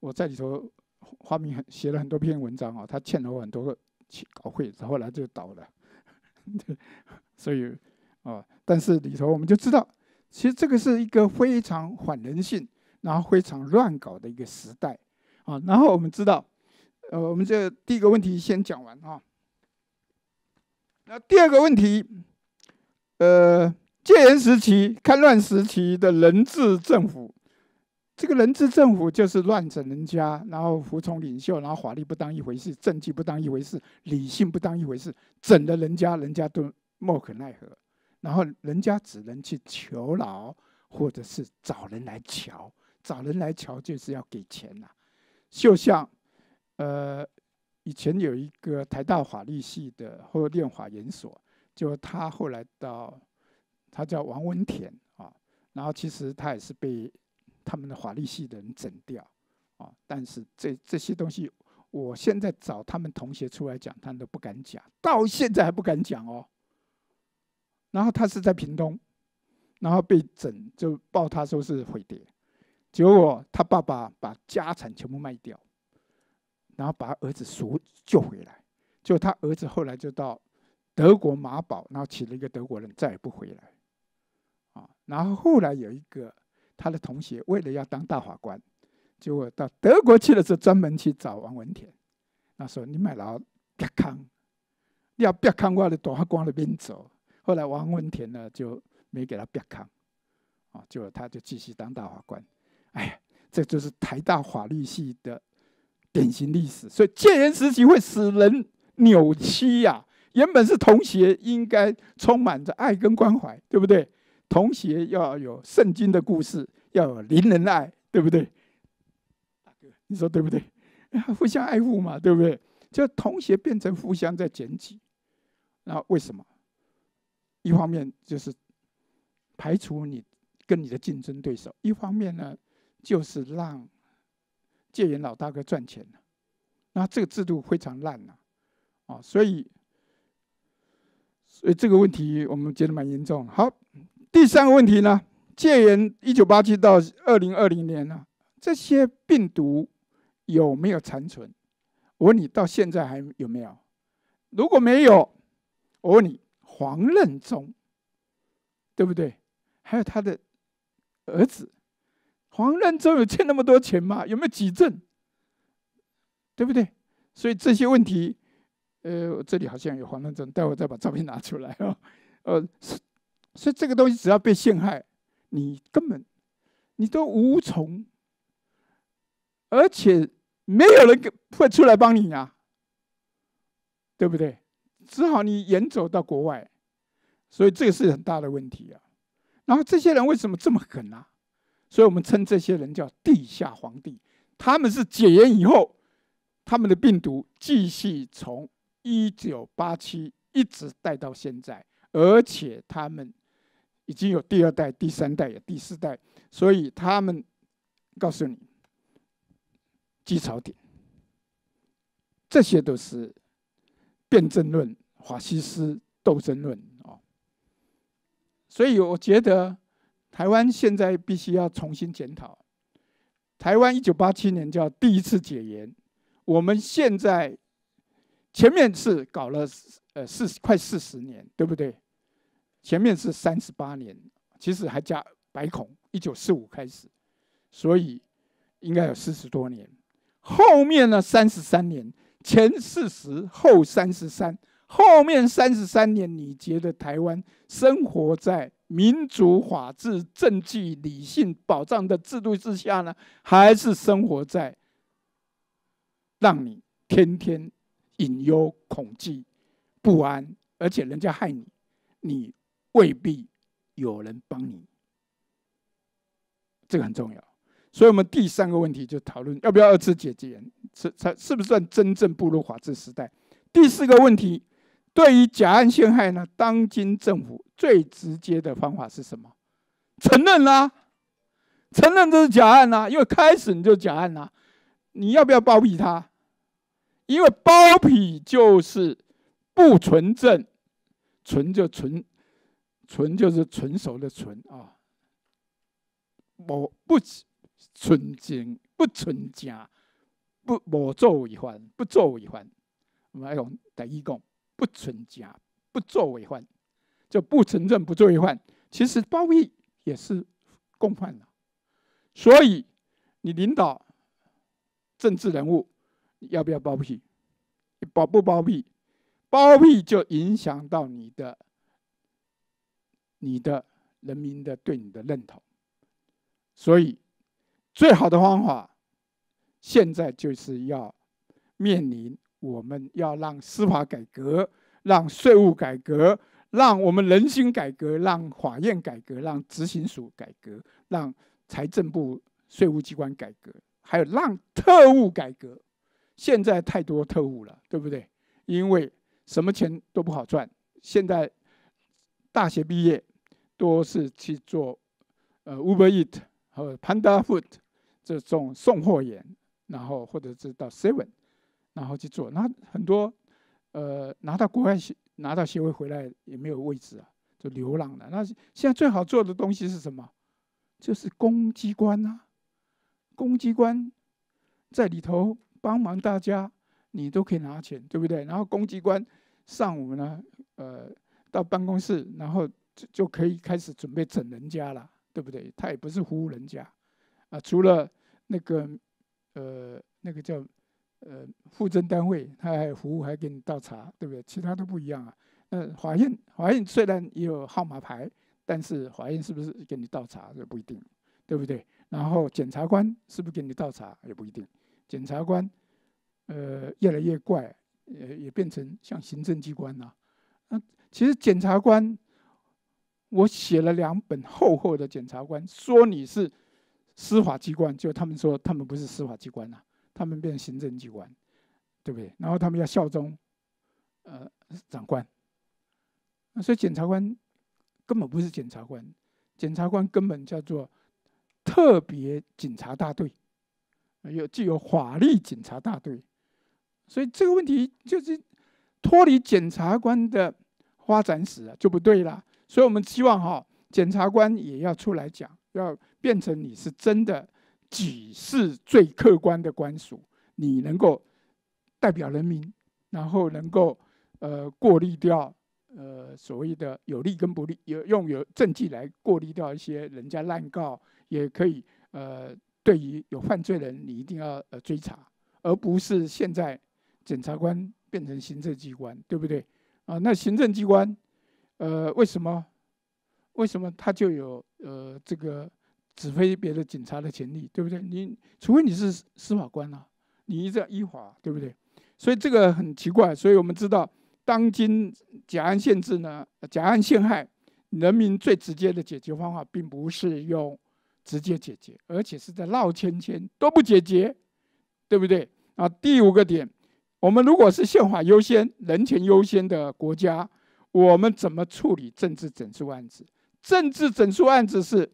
我在里头花名很写了很多篇文章啊，他欠了我很多个稿费，后来就倒了。所以，哦，但是里头我们就知道。其实这个是一个非常反人性，然后非常乱搞的一个时代，啊，然后我们知道，呃，我们这第一个问题先讲完啊，那第二个问题，呃，戒严时期、开乱时期的人治政府，这个人治政府就是乱整人家，然后服从领袖，然后法律不当一回事，政绩不当一回事，理性不当一回事，整的人家，人家都莫可奈何。然后人家只能去求饶，或者是找人来瞧，找人来瞧就是要给钱呐。就像，呃，以前有一个台大法律系的或练法研所，就他后来到，他叫王文田啊。然后其实他也是被他们的法律系的人整掉啊。但是这这些东西，我现在找他们同学出来讲，他们都不敢讲，到现在还不敢讲哦。然后他是在屏东，然后被整就报他说是毁爹，结果他爸爸把家产全部卖掉，然后把儿子赎救回来，就他儿子后来就到德国马堡，然后娶了一个德国人，再也不回来，啊，然后后来有一个他的同学为了要当大法官，结果到德国去了，是专门去找王文田，他说你买了别康，你要别康，我的大法官那边走。后来王文田呢就没给他别康，啊，就他就继续当大法官，哎，这就是台大法律系的典型历史。所以见人时己会使人扭曲呀。原本是同学，应该充满着爱跟关怀，对不对？同学要有圣经的故事，要有邻人爱，对不对？你说对不对？互相爱护嘛，对不对？就同学变成互相在捡起，那为什么？一方面就是排除你跟你的竞争对手，一方面呢就是让戒烟老大哥赚钱了。那这个制度非常烂了，啊，所以所以这个问题我们觉得蛮严重。好，第三个问题呢，戒烟一九八七到二零二零年呢，这些病毒有没有残存？我问你，到现在还有没有？如果没有，我问你。黄任中，对不对？还有他的儿子黄任中有欠那么多钱吗？有没有举证？对不对？所以这些问题，呃，我这里好像有黄任中，待会再把照片拿出来啊。呃，所以这个东西只要被陷害，你根本你都无从，而且没有人会出来帮你呀，对不对？只好你远走到国外。所以这个是很大的问题啊！然后这些人为什么这么狠呢？所以我们称这些人叫地下皇帝。他们是解严以后，他们的病毒继续从一九八七一直带到现在，而且他们已经有第二代、第三代、第四代。所以他们告诉你，基槽点。这些都是辩证论、法西斯斗争论。所以我觉得，台湾现在必须要重新检讨。台湾一九八七年叫第一次解严，我们现在前面是搞了呃四十快四十年，对不对？前面是三十八年，其实还加白孔一九四五开始，所以应该有四十多年。后面呢三十三年，前四十后三十三。后面三十三年，你觉得台湾生活在民主、法治、政治、理性保障的制度之下呢，还是生活在让你天天隐忧、恐惧、不安，而且人家害你，你未必有人帮你？这个很重要。所以，我们第三个问题就讨论要不要二次解决，是才是不是算真正步入法治时代？第四个问题。对于假案陷害呢，当今政府最直接的方法是什么？承认啦，承认这是假案啦。因为开始你就假案啦，你要不要包庇他？因为包庇就是不纯正，纯就纯，纯就是纯熟的纯啊。某不纯正，不纯假，不某作为犯，不作为犯。我第一讲。不存假，不作为犯，就不承认不作为犯。其实包庇也是共犯了，所以你领导政治人物，要不要包庇？包不包庇？包庇就影响到你的、你的人民的对你的认同。所以最好的方法，现在就是要面临。我们要让司法改革，让税务改革，让我们人心改革，让法院改革，让执行署改革，让财政部税务机关改革，还有让特务改革。现在太多特务了，对不对？因为什么钱都不好赚。现在大学毕业都是去做呃 Uber e a t 和 Panda Foot 这种送货员，然后或者是到 Seven。然后去做，那很多，呃，拿到国外协拿到协会回来也没有位置啊，就流浪了。那现在最好做的东西是什么？就是公机关啊，公机关在里头帮忙大家，你都可以拿钱，对不对？然后公机关上午呢，呃，到办公室，然后就就可以开始准备整人家了，对不对？他也不是服务人家，啊，除了那个，呃，那个叫。呃，附侦单位他还服务，还给你倒茶，对不对？其他都不一样啊。呃，法院，法院虽然也有号码牌，但是法院是不是给你倒茶也不一定，对不对？然后检察官是不是给你倒茶也不一定。检察官，呃，越来越怪，也也变成像行政机关了。那其实检察官，我写了两本厚厚的检察官，说你是司法机关，就他们说他们不是司法机关了。他们变行政机关，对不对？然后他们要效忠，呃，长官。所以检察官根本不是检察官，检察官根本叫做特别警察大队，有具有法律警察大队。所以这个问题就是脱离检察官的发展史啊，就不对了。所以我们希望哈，检察官也要出来讲，要变成你是真的。己是最客观的官署，你能够代表人民，然后能够呃过滤掉呃所谓的有利跟不利，有用有证据来过滤掉一些人家滥告，也可以呃对于有犯罪人，你一定要呃追查，而不是现在检察官变成行政机关，对不对？啊，那行政机关呃为什么为什么他就有呃这个？指挥别的警察的权利，对不对？你除非你是司法官啊，你一直要依法，对不对？所以这个很奇怪。所以我们知道，当今假案限制呢，假案陷害，人民最直接的解决方法，并不是用直接解决，而且是在绕圈圈，都不解决，对不对？啊，第五个点，我们如果是宪法优先、人权优先的国家，我们怎么处理政治整肃案子？政治整肃案子是？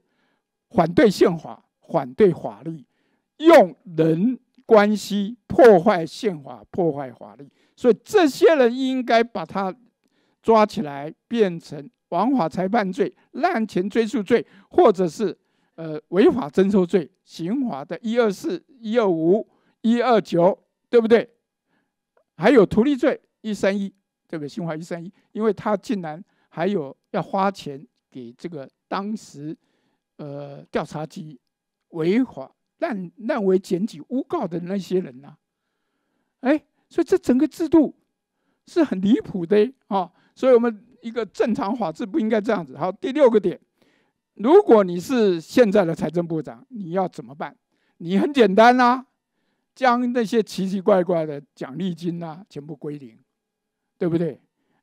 反对宪法，反对法律，用人关系破坏宪法，破坏法律，所以这些人应该把他抓起来，变成枉法裁判罪、滥权追诉罪，或者是呃违法征收罪、刑法的一二四、一二五、一二九，对不对？还有图利罪一三一，这个刑法一三一，因为他竟然还有要花钱给这个当时。呃，调查机违法、滥滥为、检举、诬告的那些人呐，哎，所以这整个制度是很离谱的啊！所以我们一个正常法治不应该这样子。好，第六个点，如果你是现在的财政部长，你要怎么办？你很简单呐，将那些奇奇怪怪的奖励金呐全部归零，对不对？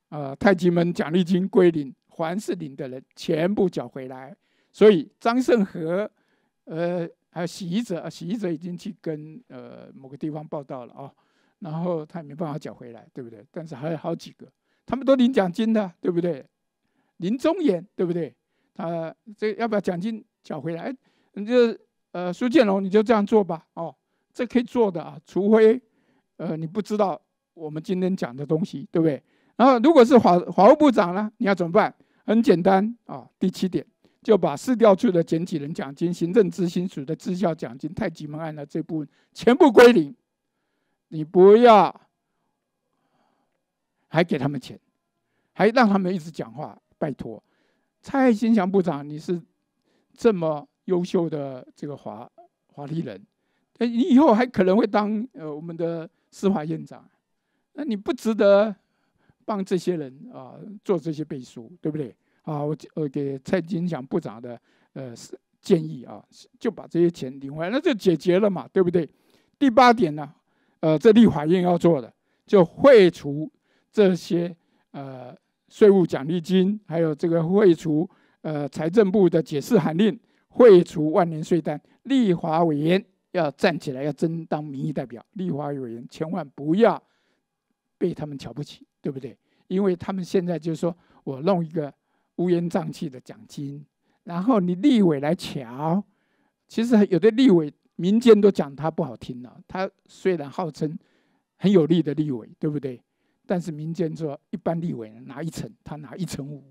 啊，太极门奖励金归零，凡是领的人全部缴回来。所以张胜和，呃，还有洗衣者啊，洗衣者已经去跟呃某个地方报道了啊，然后他也没办法缴回来，对不对？但是还有好几个，他们都领奖金的，对不对？林宗言，对不对？他这要不要奖金缴回来？你就呃，苏建龙，你就这样做吧，哦，这可以做的啊，除非呃你不知道我们今天讲的东西，对不对？然后如果是法法务部长呢，你要怎么办？很简单啊，第七点。就把市调处的检举人奖金、行政执行署的绩效奖金、太极门案的这部分全部归零，你不要还给他们钱，还让他们一直讲话，拜托蔡新祥部长，你是这么优秀的这个华华丽人？哎，你以后还可能会当呃我们的司法院长，那你不值得帮这些人啊做这些背书，对不对？啊，我呃给蔡金翔部长的呃建议啊，就把这些钱领回来，那就解决了嘛，对不对？第八点呢，呃，这立法院要做的，就废除这些呃税务奖励金，还有这个废除呃财政部的解释函令，废除万年税单。立法委员要站起来，要争当民意代表。立法委员千万不要被他们瞧不起，对不对？因为他们现在就是说我弄一个。乌烟瘴气的奖金，然后你立委来瞧，其实有的立委民间都讲他不好听了。他虽然号称很有力的立委，对不对？但是民间说一般立委拿一成，他拿一成五。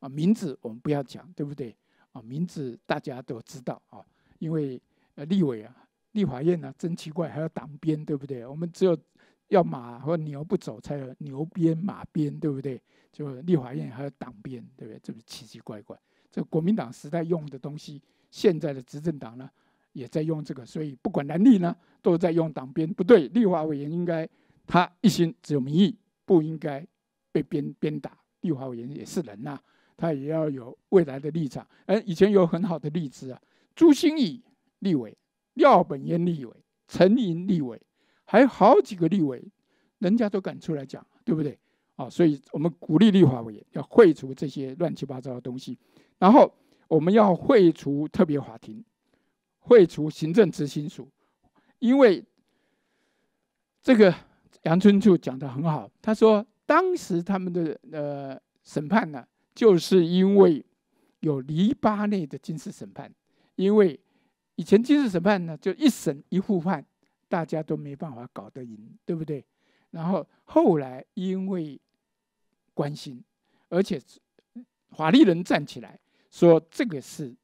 啊，名字我们不要讲，对不对？啊，名字大家都知道啊，因为呃立委啊，立法院呢真奇怪，还要党鞭，对不对？我们只有。要马或牛不走，才有牛鞭、马鞭，对不对？就立法院还有党鞭，对不对？这个奇奇怪怪。这国民党时代用的东西，现在的执政党呢也在用这个，所以不管蓝绿呢都在用党鞭，不对。立法委员应该他一心只有民意，不应该被鞭鞭打。立法委员也是人呐，他也要有未来的立场。哎，以前有很好的例子啊，朱新义立委、廖本燕立委、陈吟立委。还有好几个立委，人家都敢出来讲，对不对？啊，所以我们鼓励立法委员要废除这些乱七八糟的东西，然后我们要废除特别法庭，废除行政执行署，因为这个杨春柱讲的很好，他说当时他们的呃审判呢，就是因为有黎巴内的军事审判，因为以前军事审判呢就一审一互判。大家都没办法搞得赢，对不对？然后后来因为关心，而且华律人站起来说这个是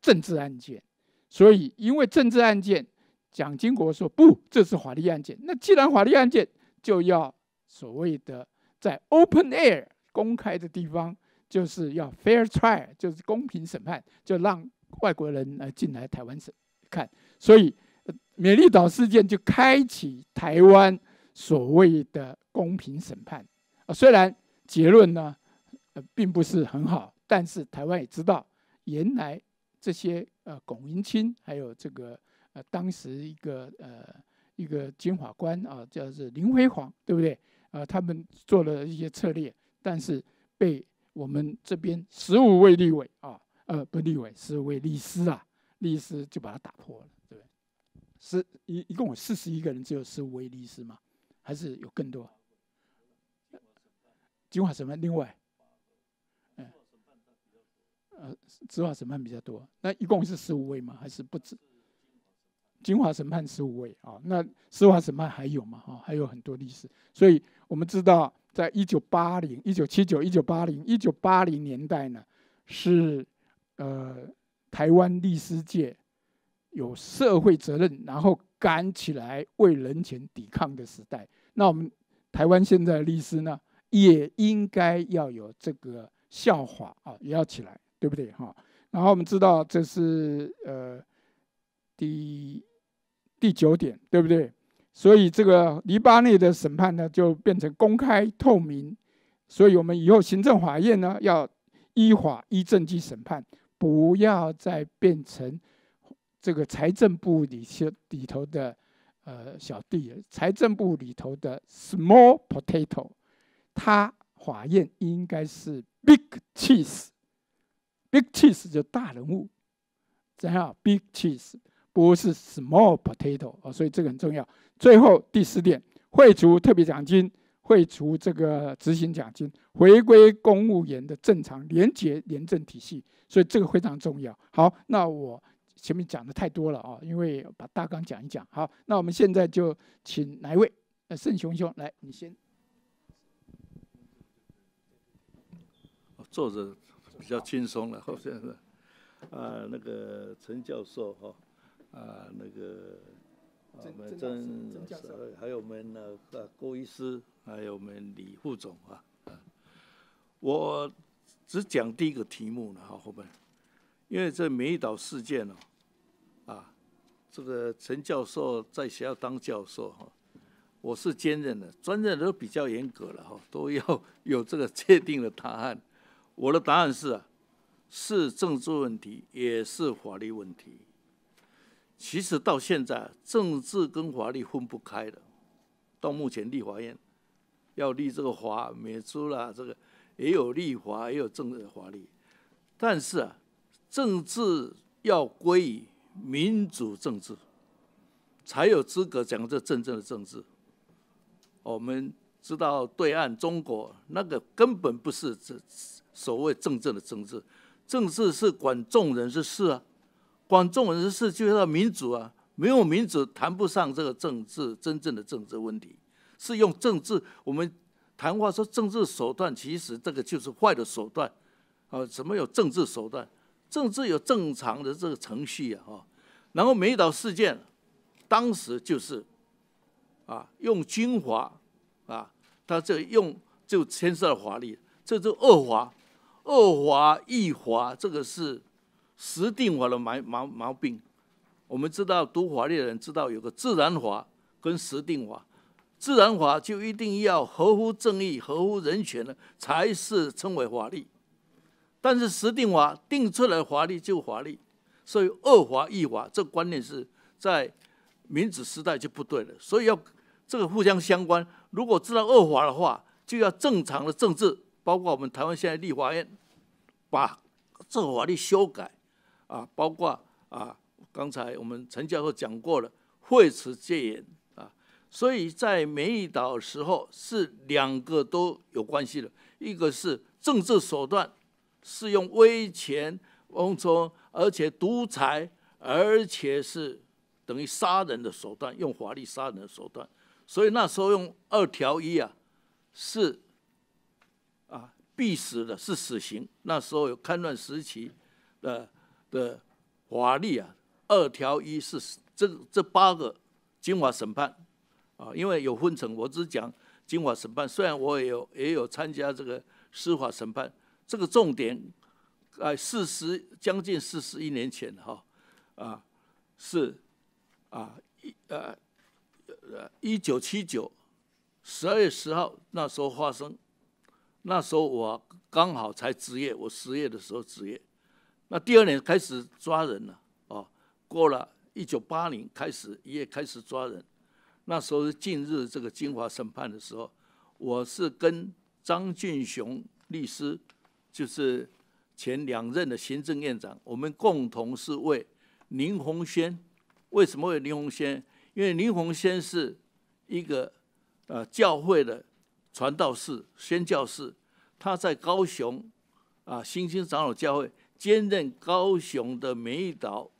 政治案件，所以因为政治案件，蒋经国说不，这是华律案件。那既然华律案件就要所谓的在 open air 公开的地方，就是要 fair trial，就是公平审判，就让外国人呃进来台湾审看，所以。美丽岛事件就开启台湾所谓的公平审判啊，虽然结论呢呃并不是很好，但是台湾也知道原来这些呃龚明清还有这个呃当时一个呃一个检法官啊，叫是林辉煌，对不对呃，他们做了一些策略，但是被我们这边十五位立委啊，呃不立委五位律师啊，律师就把他打破了。是一一共有四十一个人，只有十五位律师吗？还是有更多？金华审判另外，嗯，呃，司法审判比较多。那一共是十五位吗？还是不止？精华审判十五位啊，那司法审判还有吗？哈，还有很多律师。所以我们知道，在一九八零、一九七九、一九八零、一九八零年代呢，是呃，台湾律师界。有社会责任，然后敢起来为人权抵抗的时代，那我们台湾现在的律师呢，也应该要有这个效法啊，也要起来，对不对哈？然后我们知道这是呃第第九点，对不对？所以这个黎巴嫩的审判呢，就变成公开透明，所以我们以后行政法院呢，要依法依证据审判，不要再变成。这个财政部里些里头的，呃，小弟，财政部里头的 small potato，他法院应该是 big cheese，big cheese 就大人物，这样？big cheese 不是 small potato 啊，所以这个很重要。最后第四点，汇除特别奖金，汇除这个执行奖金，回归公务员的正常廉洁廉政体系，所以这个非常重要。好，那我。前面讲的太多了啊，因为把大纲讲一讲好。那我们现在就请哪一位？呃，盛雄兄来，你先。坐着比较轻松了，好像是。啊那个陈教授哈啊那个。郑郑郑教授，还有我们那郭医师，还有我们李副总啊。我只讲第一个题目了好后面，因为这美岛事件呢。这个陈教授在学校当教授哈，我是兼任的，专任都比较严格了哈，都要 有这个确定的答案。我的答案是，啊，是政治问题，也是法律问题。其实到现在，政治跟法律分不开的。到目前立法院要立这个法，免除啦，这个也有立法，也有政治法律。但是啊，政治要归于。民主政治才有资格讲这真正的政治。我们知道对岸中国那个根本不是这所谓真正的政治，政治是管众人之事啊，管众人之事就要民主啊，没有民主谈不上这个政治真正的政治问题。是用政治我们谈话说政治手段，其实这个就是坏的手段啊，怎么有政治手段？政治有正常的这个程序啊，然后美岛事件，当时就是，啊，用军法，啊，他这用就牵涉了法律，这就恶法，恶法异法，这个是实定法的毛毛毛病。我们知道读法律的人知道有个自然法跟实定法，自然法就一定要合乎正义、合乎人权的，才是称为法律。但是实定法定出来法律就法律，所以恶法亦法这观念是在民主时代就不对了。所以要这个互相相关，如果知道恶法的话，就要正常的政治，包括我们台湾现在立法院把这法律修改啊，包括啊，刚才我们陈教授讲过了，会持戒严啊。所以在美意岛时候是两个都有关系的，一个是政治手段。是用威权、王权，而且独裁，而且是等于杀人的手段，用法律杀人的手段。所以那时候用二条一啊，是啊，必死的是死刑。那时候有看乱时期的的法律啊，二条一是这这八个精华审判啊，因为有分成，我只讲精华审判。虽然我也有也有参加这个司法审判。这个重点，在四十将近四十一年前哈，啊，是啊一呃呃一九七九十二月十号那时候发生，那时候我刚好才职业，我失业的时候职业，那第二年开始抓人了哦，过了一九八零开始也开始抓人，那时候近日这个金华审判的时候，我是跟张俊雄律师。就是前两任的行政院长，我们共同是为林鸿轩。为什么为林鸿轩？因为林鸿轩是一个呃教会的传道士、宣教士，他在高雄啊新兴长老教会兼任高雄的美岛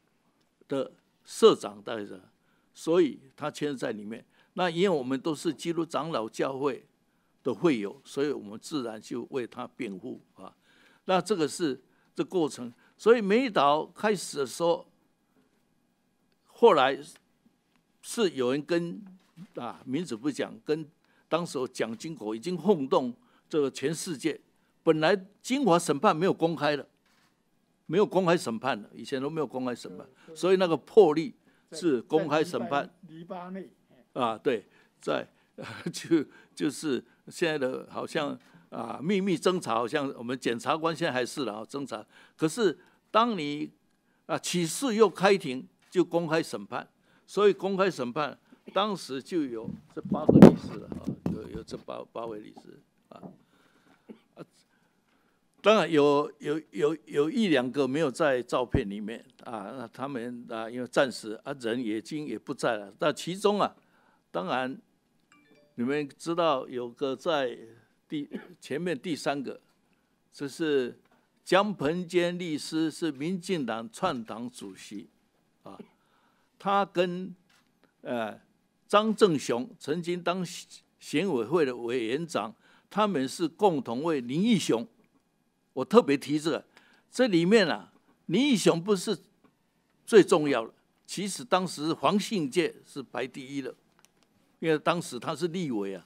的社长，带着，所以他签在里面。那因为我们都是基督长老教会的会友，所以我们自然就为他辩护啊。那这个是这过程，所以梅岛开始的时候，后来是有人跟啊民主不讲，跟当时蒋经国已经轰动这个全世界。本来金华审判没有公开的，没有公开审判的，以前都没有公开审判，所以那个魄力是公开审判。黎巴嫩啊，对，在 就就是现在的好像。啊，秘密侦查，好像我们检察官现在还是了啊，侦查。可是当你啊起诉又开庭，就公开审判。所以公开审判，当时就有这八个律师了啊，有有这八八位律师啊啊。当然有有有有一两个没有在照片里面啊，那他们啊因为暂时啊人已经也不在了。那其中啊，当然你们知道有个在。第前面第三个，这是江鹏坚律师，是民进党创党主席，啊，他跟呃张正雄曾经当选委会的委员长，他们是共同为林义雄。我特别提这个，这里面啊，林义雄不是最重要的，其实当时黄信介是排第一的，因为当时他是立委啊，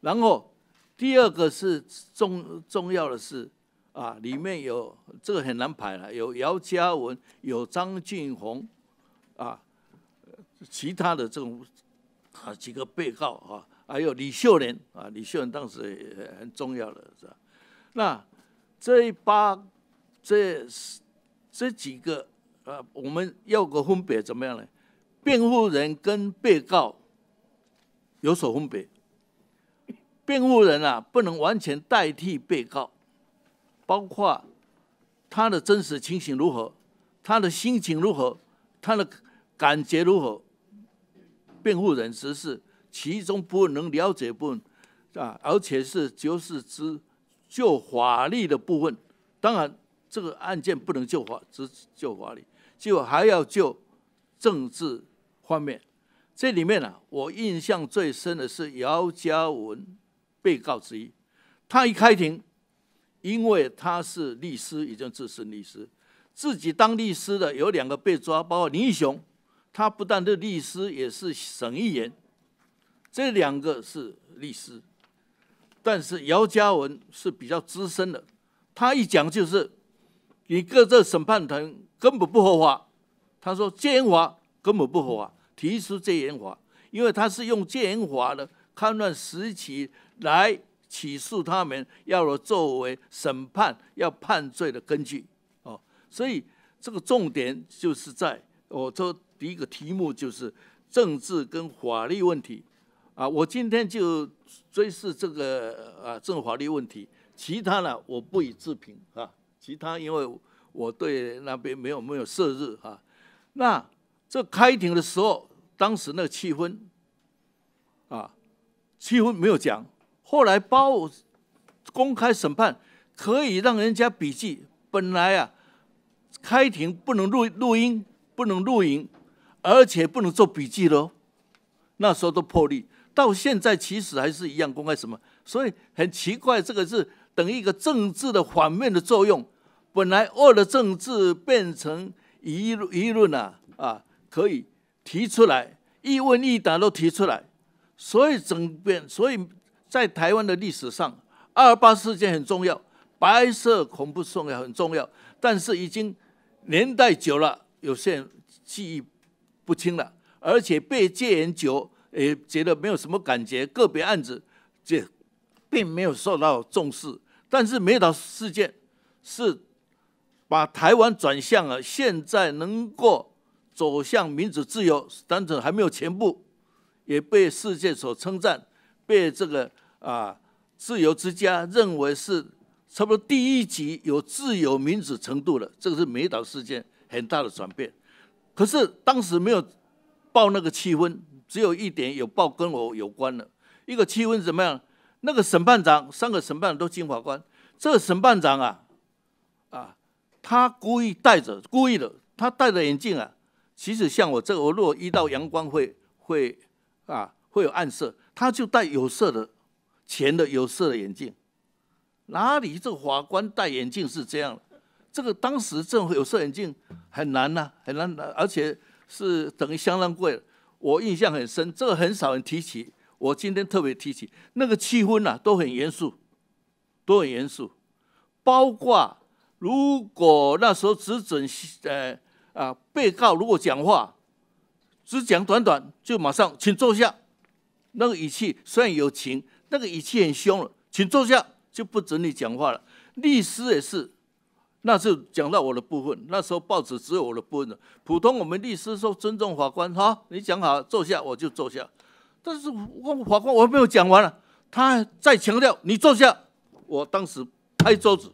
然后。第二个是重重要的是，啊，里面有这个很难排了，有姚嘉文，有张俊宏，啊，其他的这种啊几个被告啊，还有李秀莲啊，李秀莲当时也很重要的，是吧？那这八，这这几个啊，我们要个分别怎么样呢？辩护人跟被告有所分别。辩护人啊，不能完全代替被告，包括他的真实情形如何，他的心情如何，他的感觉如何。辩护人只是其中不能了解部分，啊，而且是就是只就法律的部分。当然，这个案件不能就法只就法律，就还要就政治方面。这里面呢，我印象最深的是姚嘉文。被告之一，他一开庭，因为他是律师，已经资深律师，自己当律师的有两个被抓，包括林义雄，他不但是律师，也是省议员，这两个是律师，但是姚嘉文是比较资深的，他一讲就是，你各这审判团根本不合法，他说戒严法根本不合法，提出戒严法，因为他是用戒严法的。叛乱时期来起诉他们，要作作为审判要判罪的根据哦，所以这个重点就是在我这第一个题目就是政治跟法律问题啊，我今天就追视这个啊政法律问题，其他呢我不予置评啊，其他因为我对那边没有没有涉置啊，那这开庭的时候，当时那个气氛啊。几乎没有讲，后来包公开审判，可以让人家笔记。本来啊，开庭不能录录音，不能录影，而且不能做笔记了。那时候都破例，到现在其实还是一样公开什么？所以很奇怪，这个是等于一个政治的反面的作用。本来恶的政治变成舆舆论啊啊，可以提出来，一问一答都提出来。所以，整遍，所以在台湾的历史上，二八事件很重要，白色恐怖重要，很重要。但是已经年代久了，有些人记忆不清了，而且被戒严久，也觉得没有什么感觉。个别案子这并没有受到重视。但是，美岛事件是把台湾转向了，现在能够走向民主自由，但是还没有全部。也被世界所称赞，被这个啊自由之家认为是差不多第一级有自由民主程度了。这个是美岛事件很大的转变。可是当时没有报那个气温，只有一点有报跟我有关的。一个气温怎么样？那个审判长，三个审判都金法官，这个审判长啊啊，他故意戴着，故意的，他戴着眼镜啊。其实像我这个，我如果一到阳光会会。啊，会有暗色，他就戴有色的、钱的有色的眼镜。哪里这个法官戴眼镜是这样？这个当时政府有色眼镜很难呐，很难而且是等于相当贵。我印象很深，这个很少人提起，我今天特别提起。那个气氛呐，都很严肃，都很严肃。包括如果那时候只准呃啊被告如果讲话。只讲短短就马上，请坐下。那个语气虽然有情，那个语气很凶了，请坐下就不准你讲话了。律师也是，那时候讲到我的部分，那时候报纸只有我的部分的。普通我们律师说尊重法官，哈，你讲好坐下我就坐下。但是我法官我没有讲完了，他再强调你坐下。我当时拍桌子，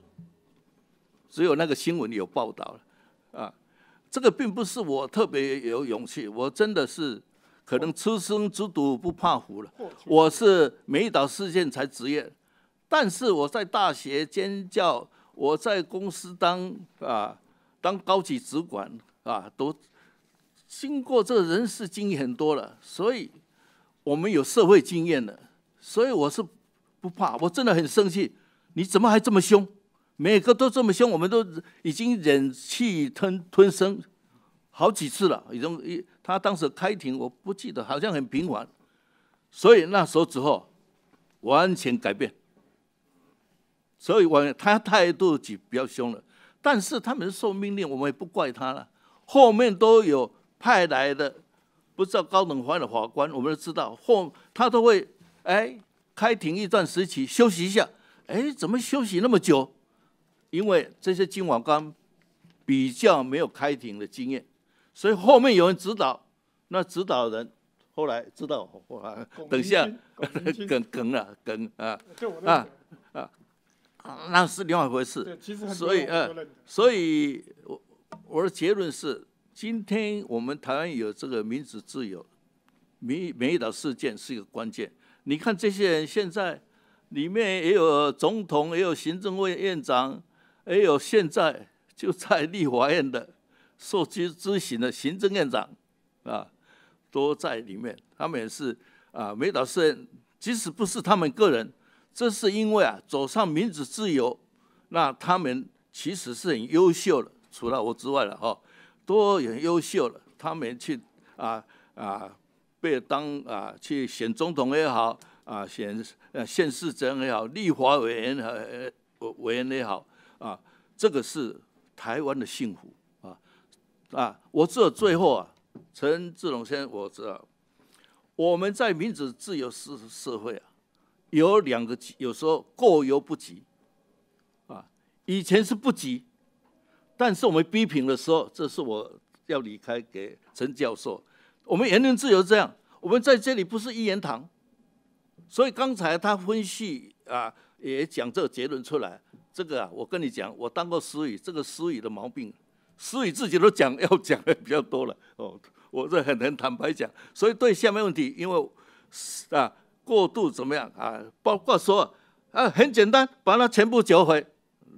只有那个新闻有报道了。这个并不是我特别有勇气，我真的是可能初生之犊不怕虎了。我是美岛事件才职业，但是我在大学尖叫，我在公司当啊当高级主管啊，都经过这人事经验很多了，所以我们有社会经验的，所以我是不怕，我真的很生气，你怎么还这么凶？每个都这么凶，我们都已经忍气吞吞声好几次了。已经一他当时开庭，我不记得好像很频繁，所以那时候之后完全改变。所以我他态度就比较凶了。但是他们是受命令，我们也不怪他了。后面都有派来的，不知道高等法院的法官，我们都知道后他都会哎开庭一段时期休息一下，哎怎么休息那么久？因为这些金晚刚比较没有开庭的经验，所以后面有人指导。那指导人后来知道，我等下 梗梗了梗啊啊啊，那是另外一回事。所以呃，所以我我的结论是，今天我们台湾有这个民主自由，民民岛事件是一个关键。你看这些人现在里面也有总统，也有行政院院长。还有现在就在立法院的受资咨询的行政院长啊，都在里面。他们也是啊，美岛社，即使不是他们个人，这是因为啊，走上民主自由，那他们其实是很优秀的，除了我之外了哈，都很优秀了。他们去啊啊，被当啊去选总统也好啊，选呃县市长也好，立法委员呃委员也好。啊，这个是台湾的幸福啊啊！我这最后啊，陈志龙先生，我知道我们在民主自由社社会啊，有两个有时候过犹不及啊。以前是不及，但是我们批评的时候，这是我要离开给陈教授。我们言论自由这样，我们在这里不是一言堂，所以刚才他分析啊。也讲这个结论出来，这个啊，我跟你讲，我当过司仪，这个司仪的毛病，司仪自己都讲要讲的比较多了哦，我这很很坦白讲，所以对下面问题，因为啊过度怎么样啊，包括说啊很简单，把它全部缴回，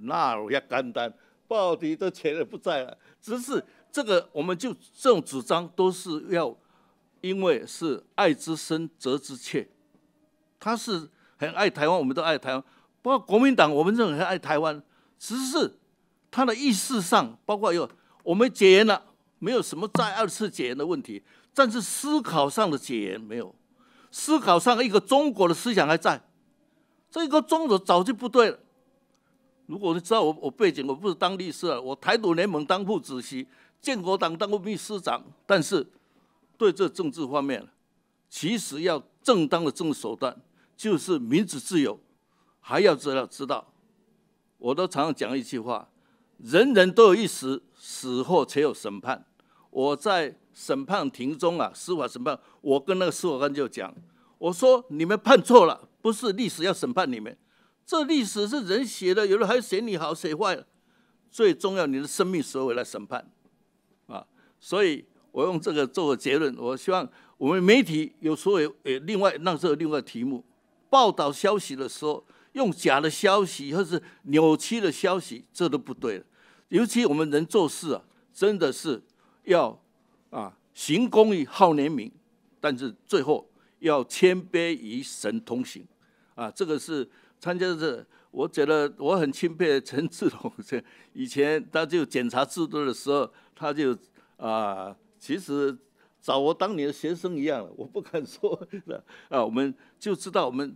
那也简单，到底的钱也不在了，只是这个我们就这种主张都是要，因为是爱之深责之切，他是。很爱台湾，我们都爱台湾。包括国民党，我们认为很爱台湾。只是他的意识上，包括有我们解严了，没有什么再二次解严的问题。但是思考上的解严没有，思考上一个中国的思想还在。这个中国早就不对了。如果你知道我我背景，我不是当律师了，我台独联盟当副主席，建国党当过秘书长，但是对这政治方面，其实要正当的政治手段。就是民主自由，还要知道知道。我都常常讲一句话：人人都有一死，死后才有审判。我在审判庭中啊，司法审判，我跟那个司法官就讲，我说你们判错了，不是历史要审判你们，这历史是人写的，有人还写你好写坏了，最重要，你的生命社会来审判啊。所以我用这个做个结论。我希望我们媒体有所也也另外那时候另外题目。报道消息的时候，用假的消息或是扭曲的消息，这都不对了。尤其我们人做事啊，真的是要啊行公义、好怜悯，但是最后要谦卑与神同行。啊，这个是参加这，我觉得我很钦佩陈志同，这以前他就检查制度的时候，他就啊，其实。找我当年的学生一样了，我不敢说了 啊！我们就知道，我们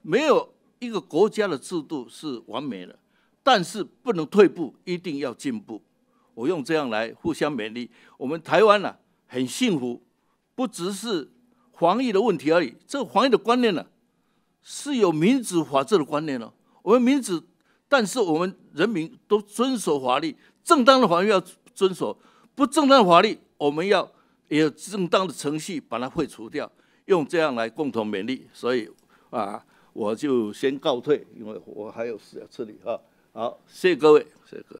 没有一个国家的制度是完美的，但是不能退步，一定要进步。我用这样来互相勉励。我们台湾呢，很幸福，不只是防疫的问题而已。这个防疫的观念呢，是有民主法治的观念哦。我们民主，但是我们人民都遵守法律，正当的防律要遵守，不正当的法律我们要。也有正当的程序把它废除掉，用这样来共同勉励。所以，啊，我就先告退，因为我还有事要处理啊。好，谢谢各位，谢谢。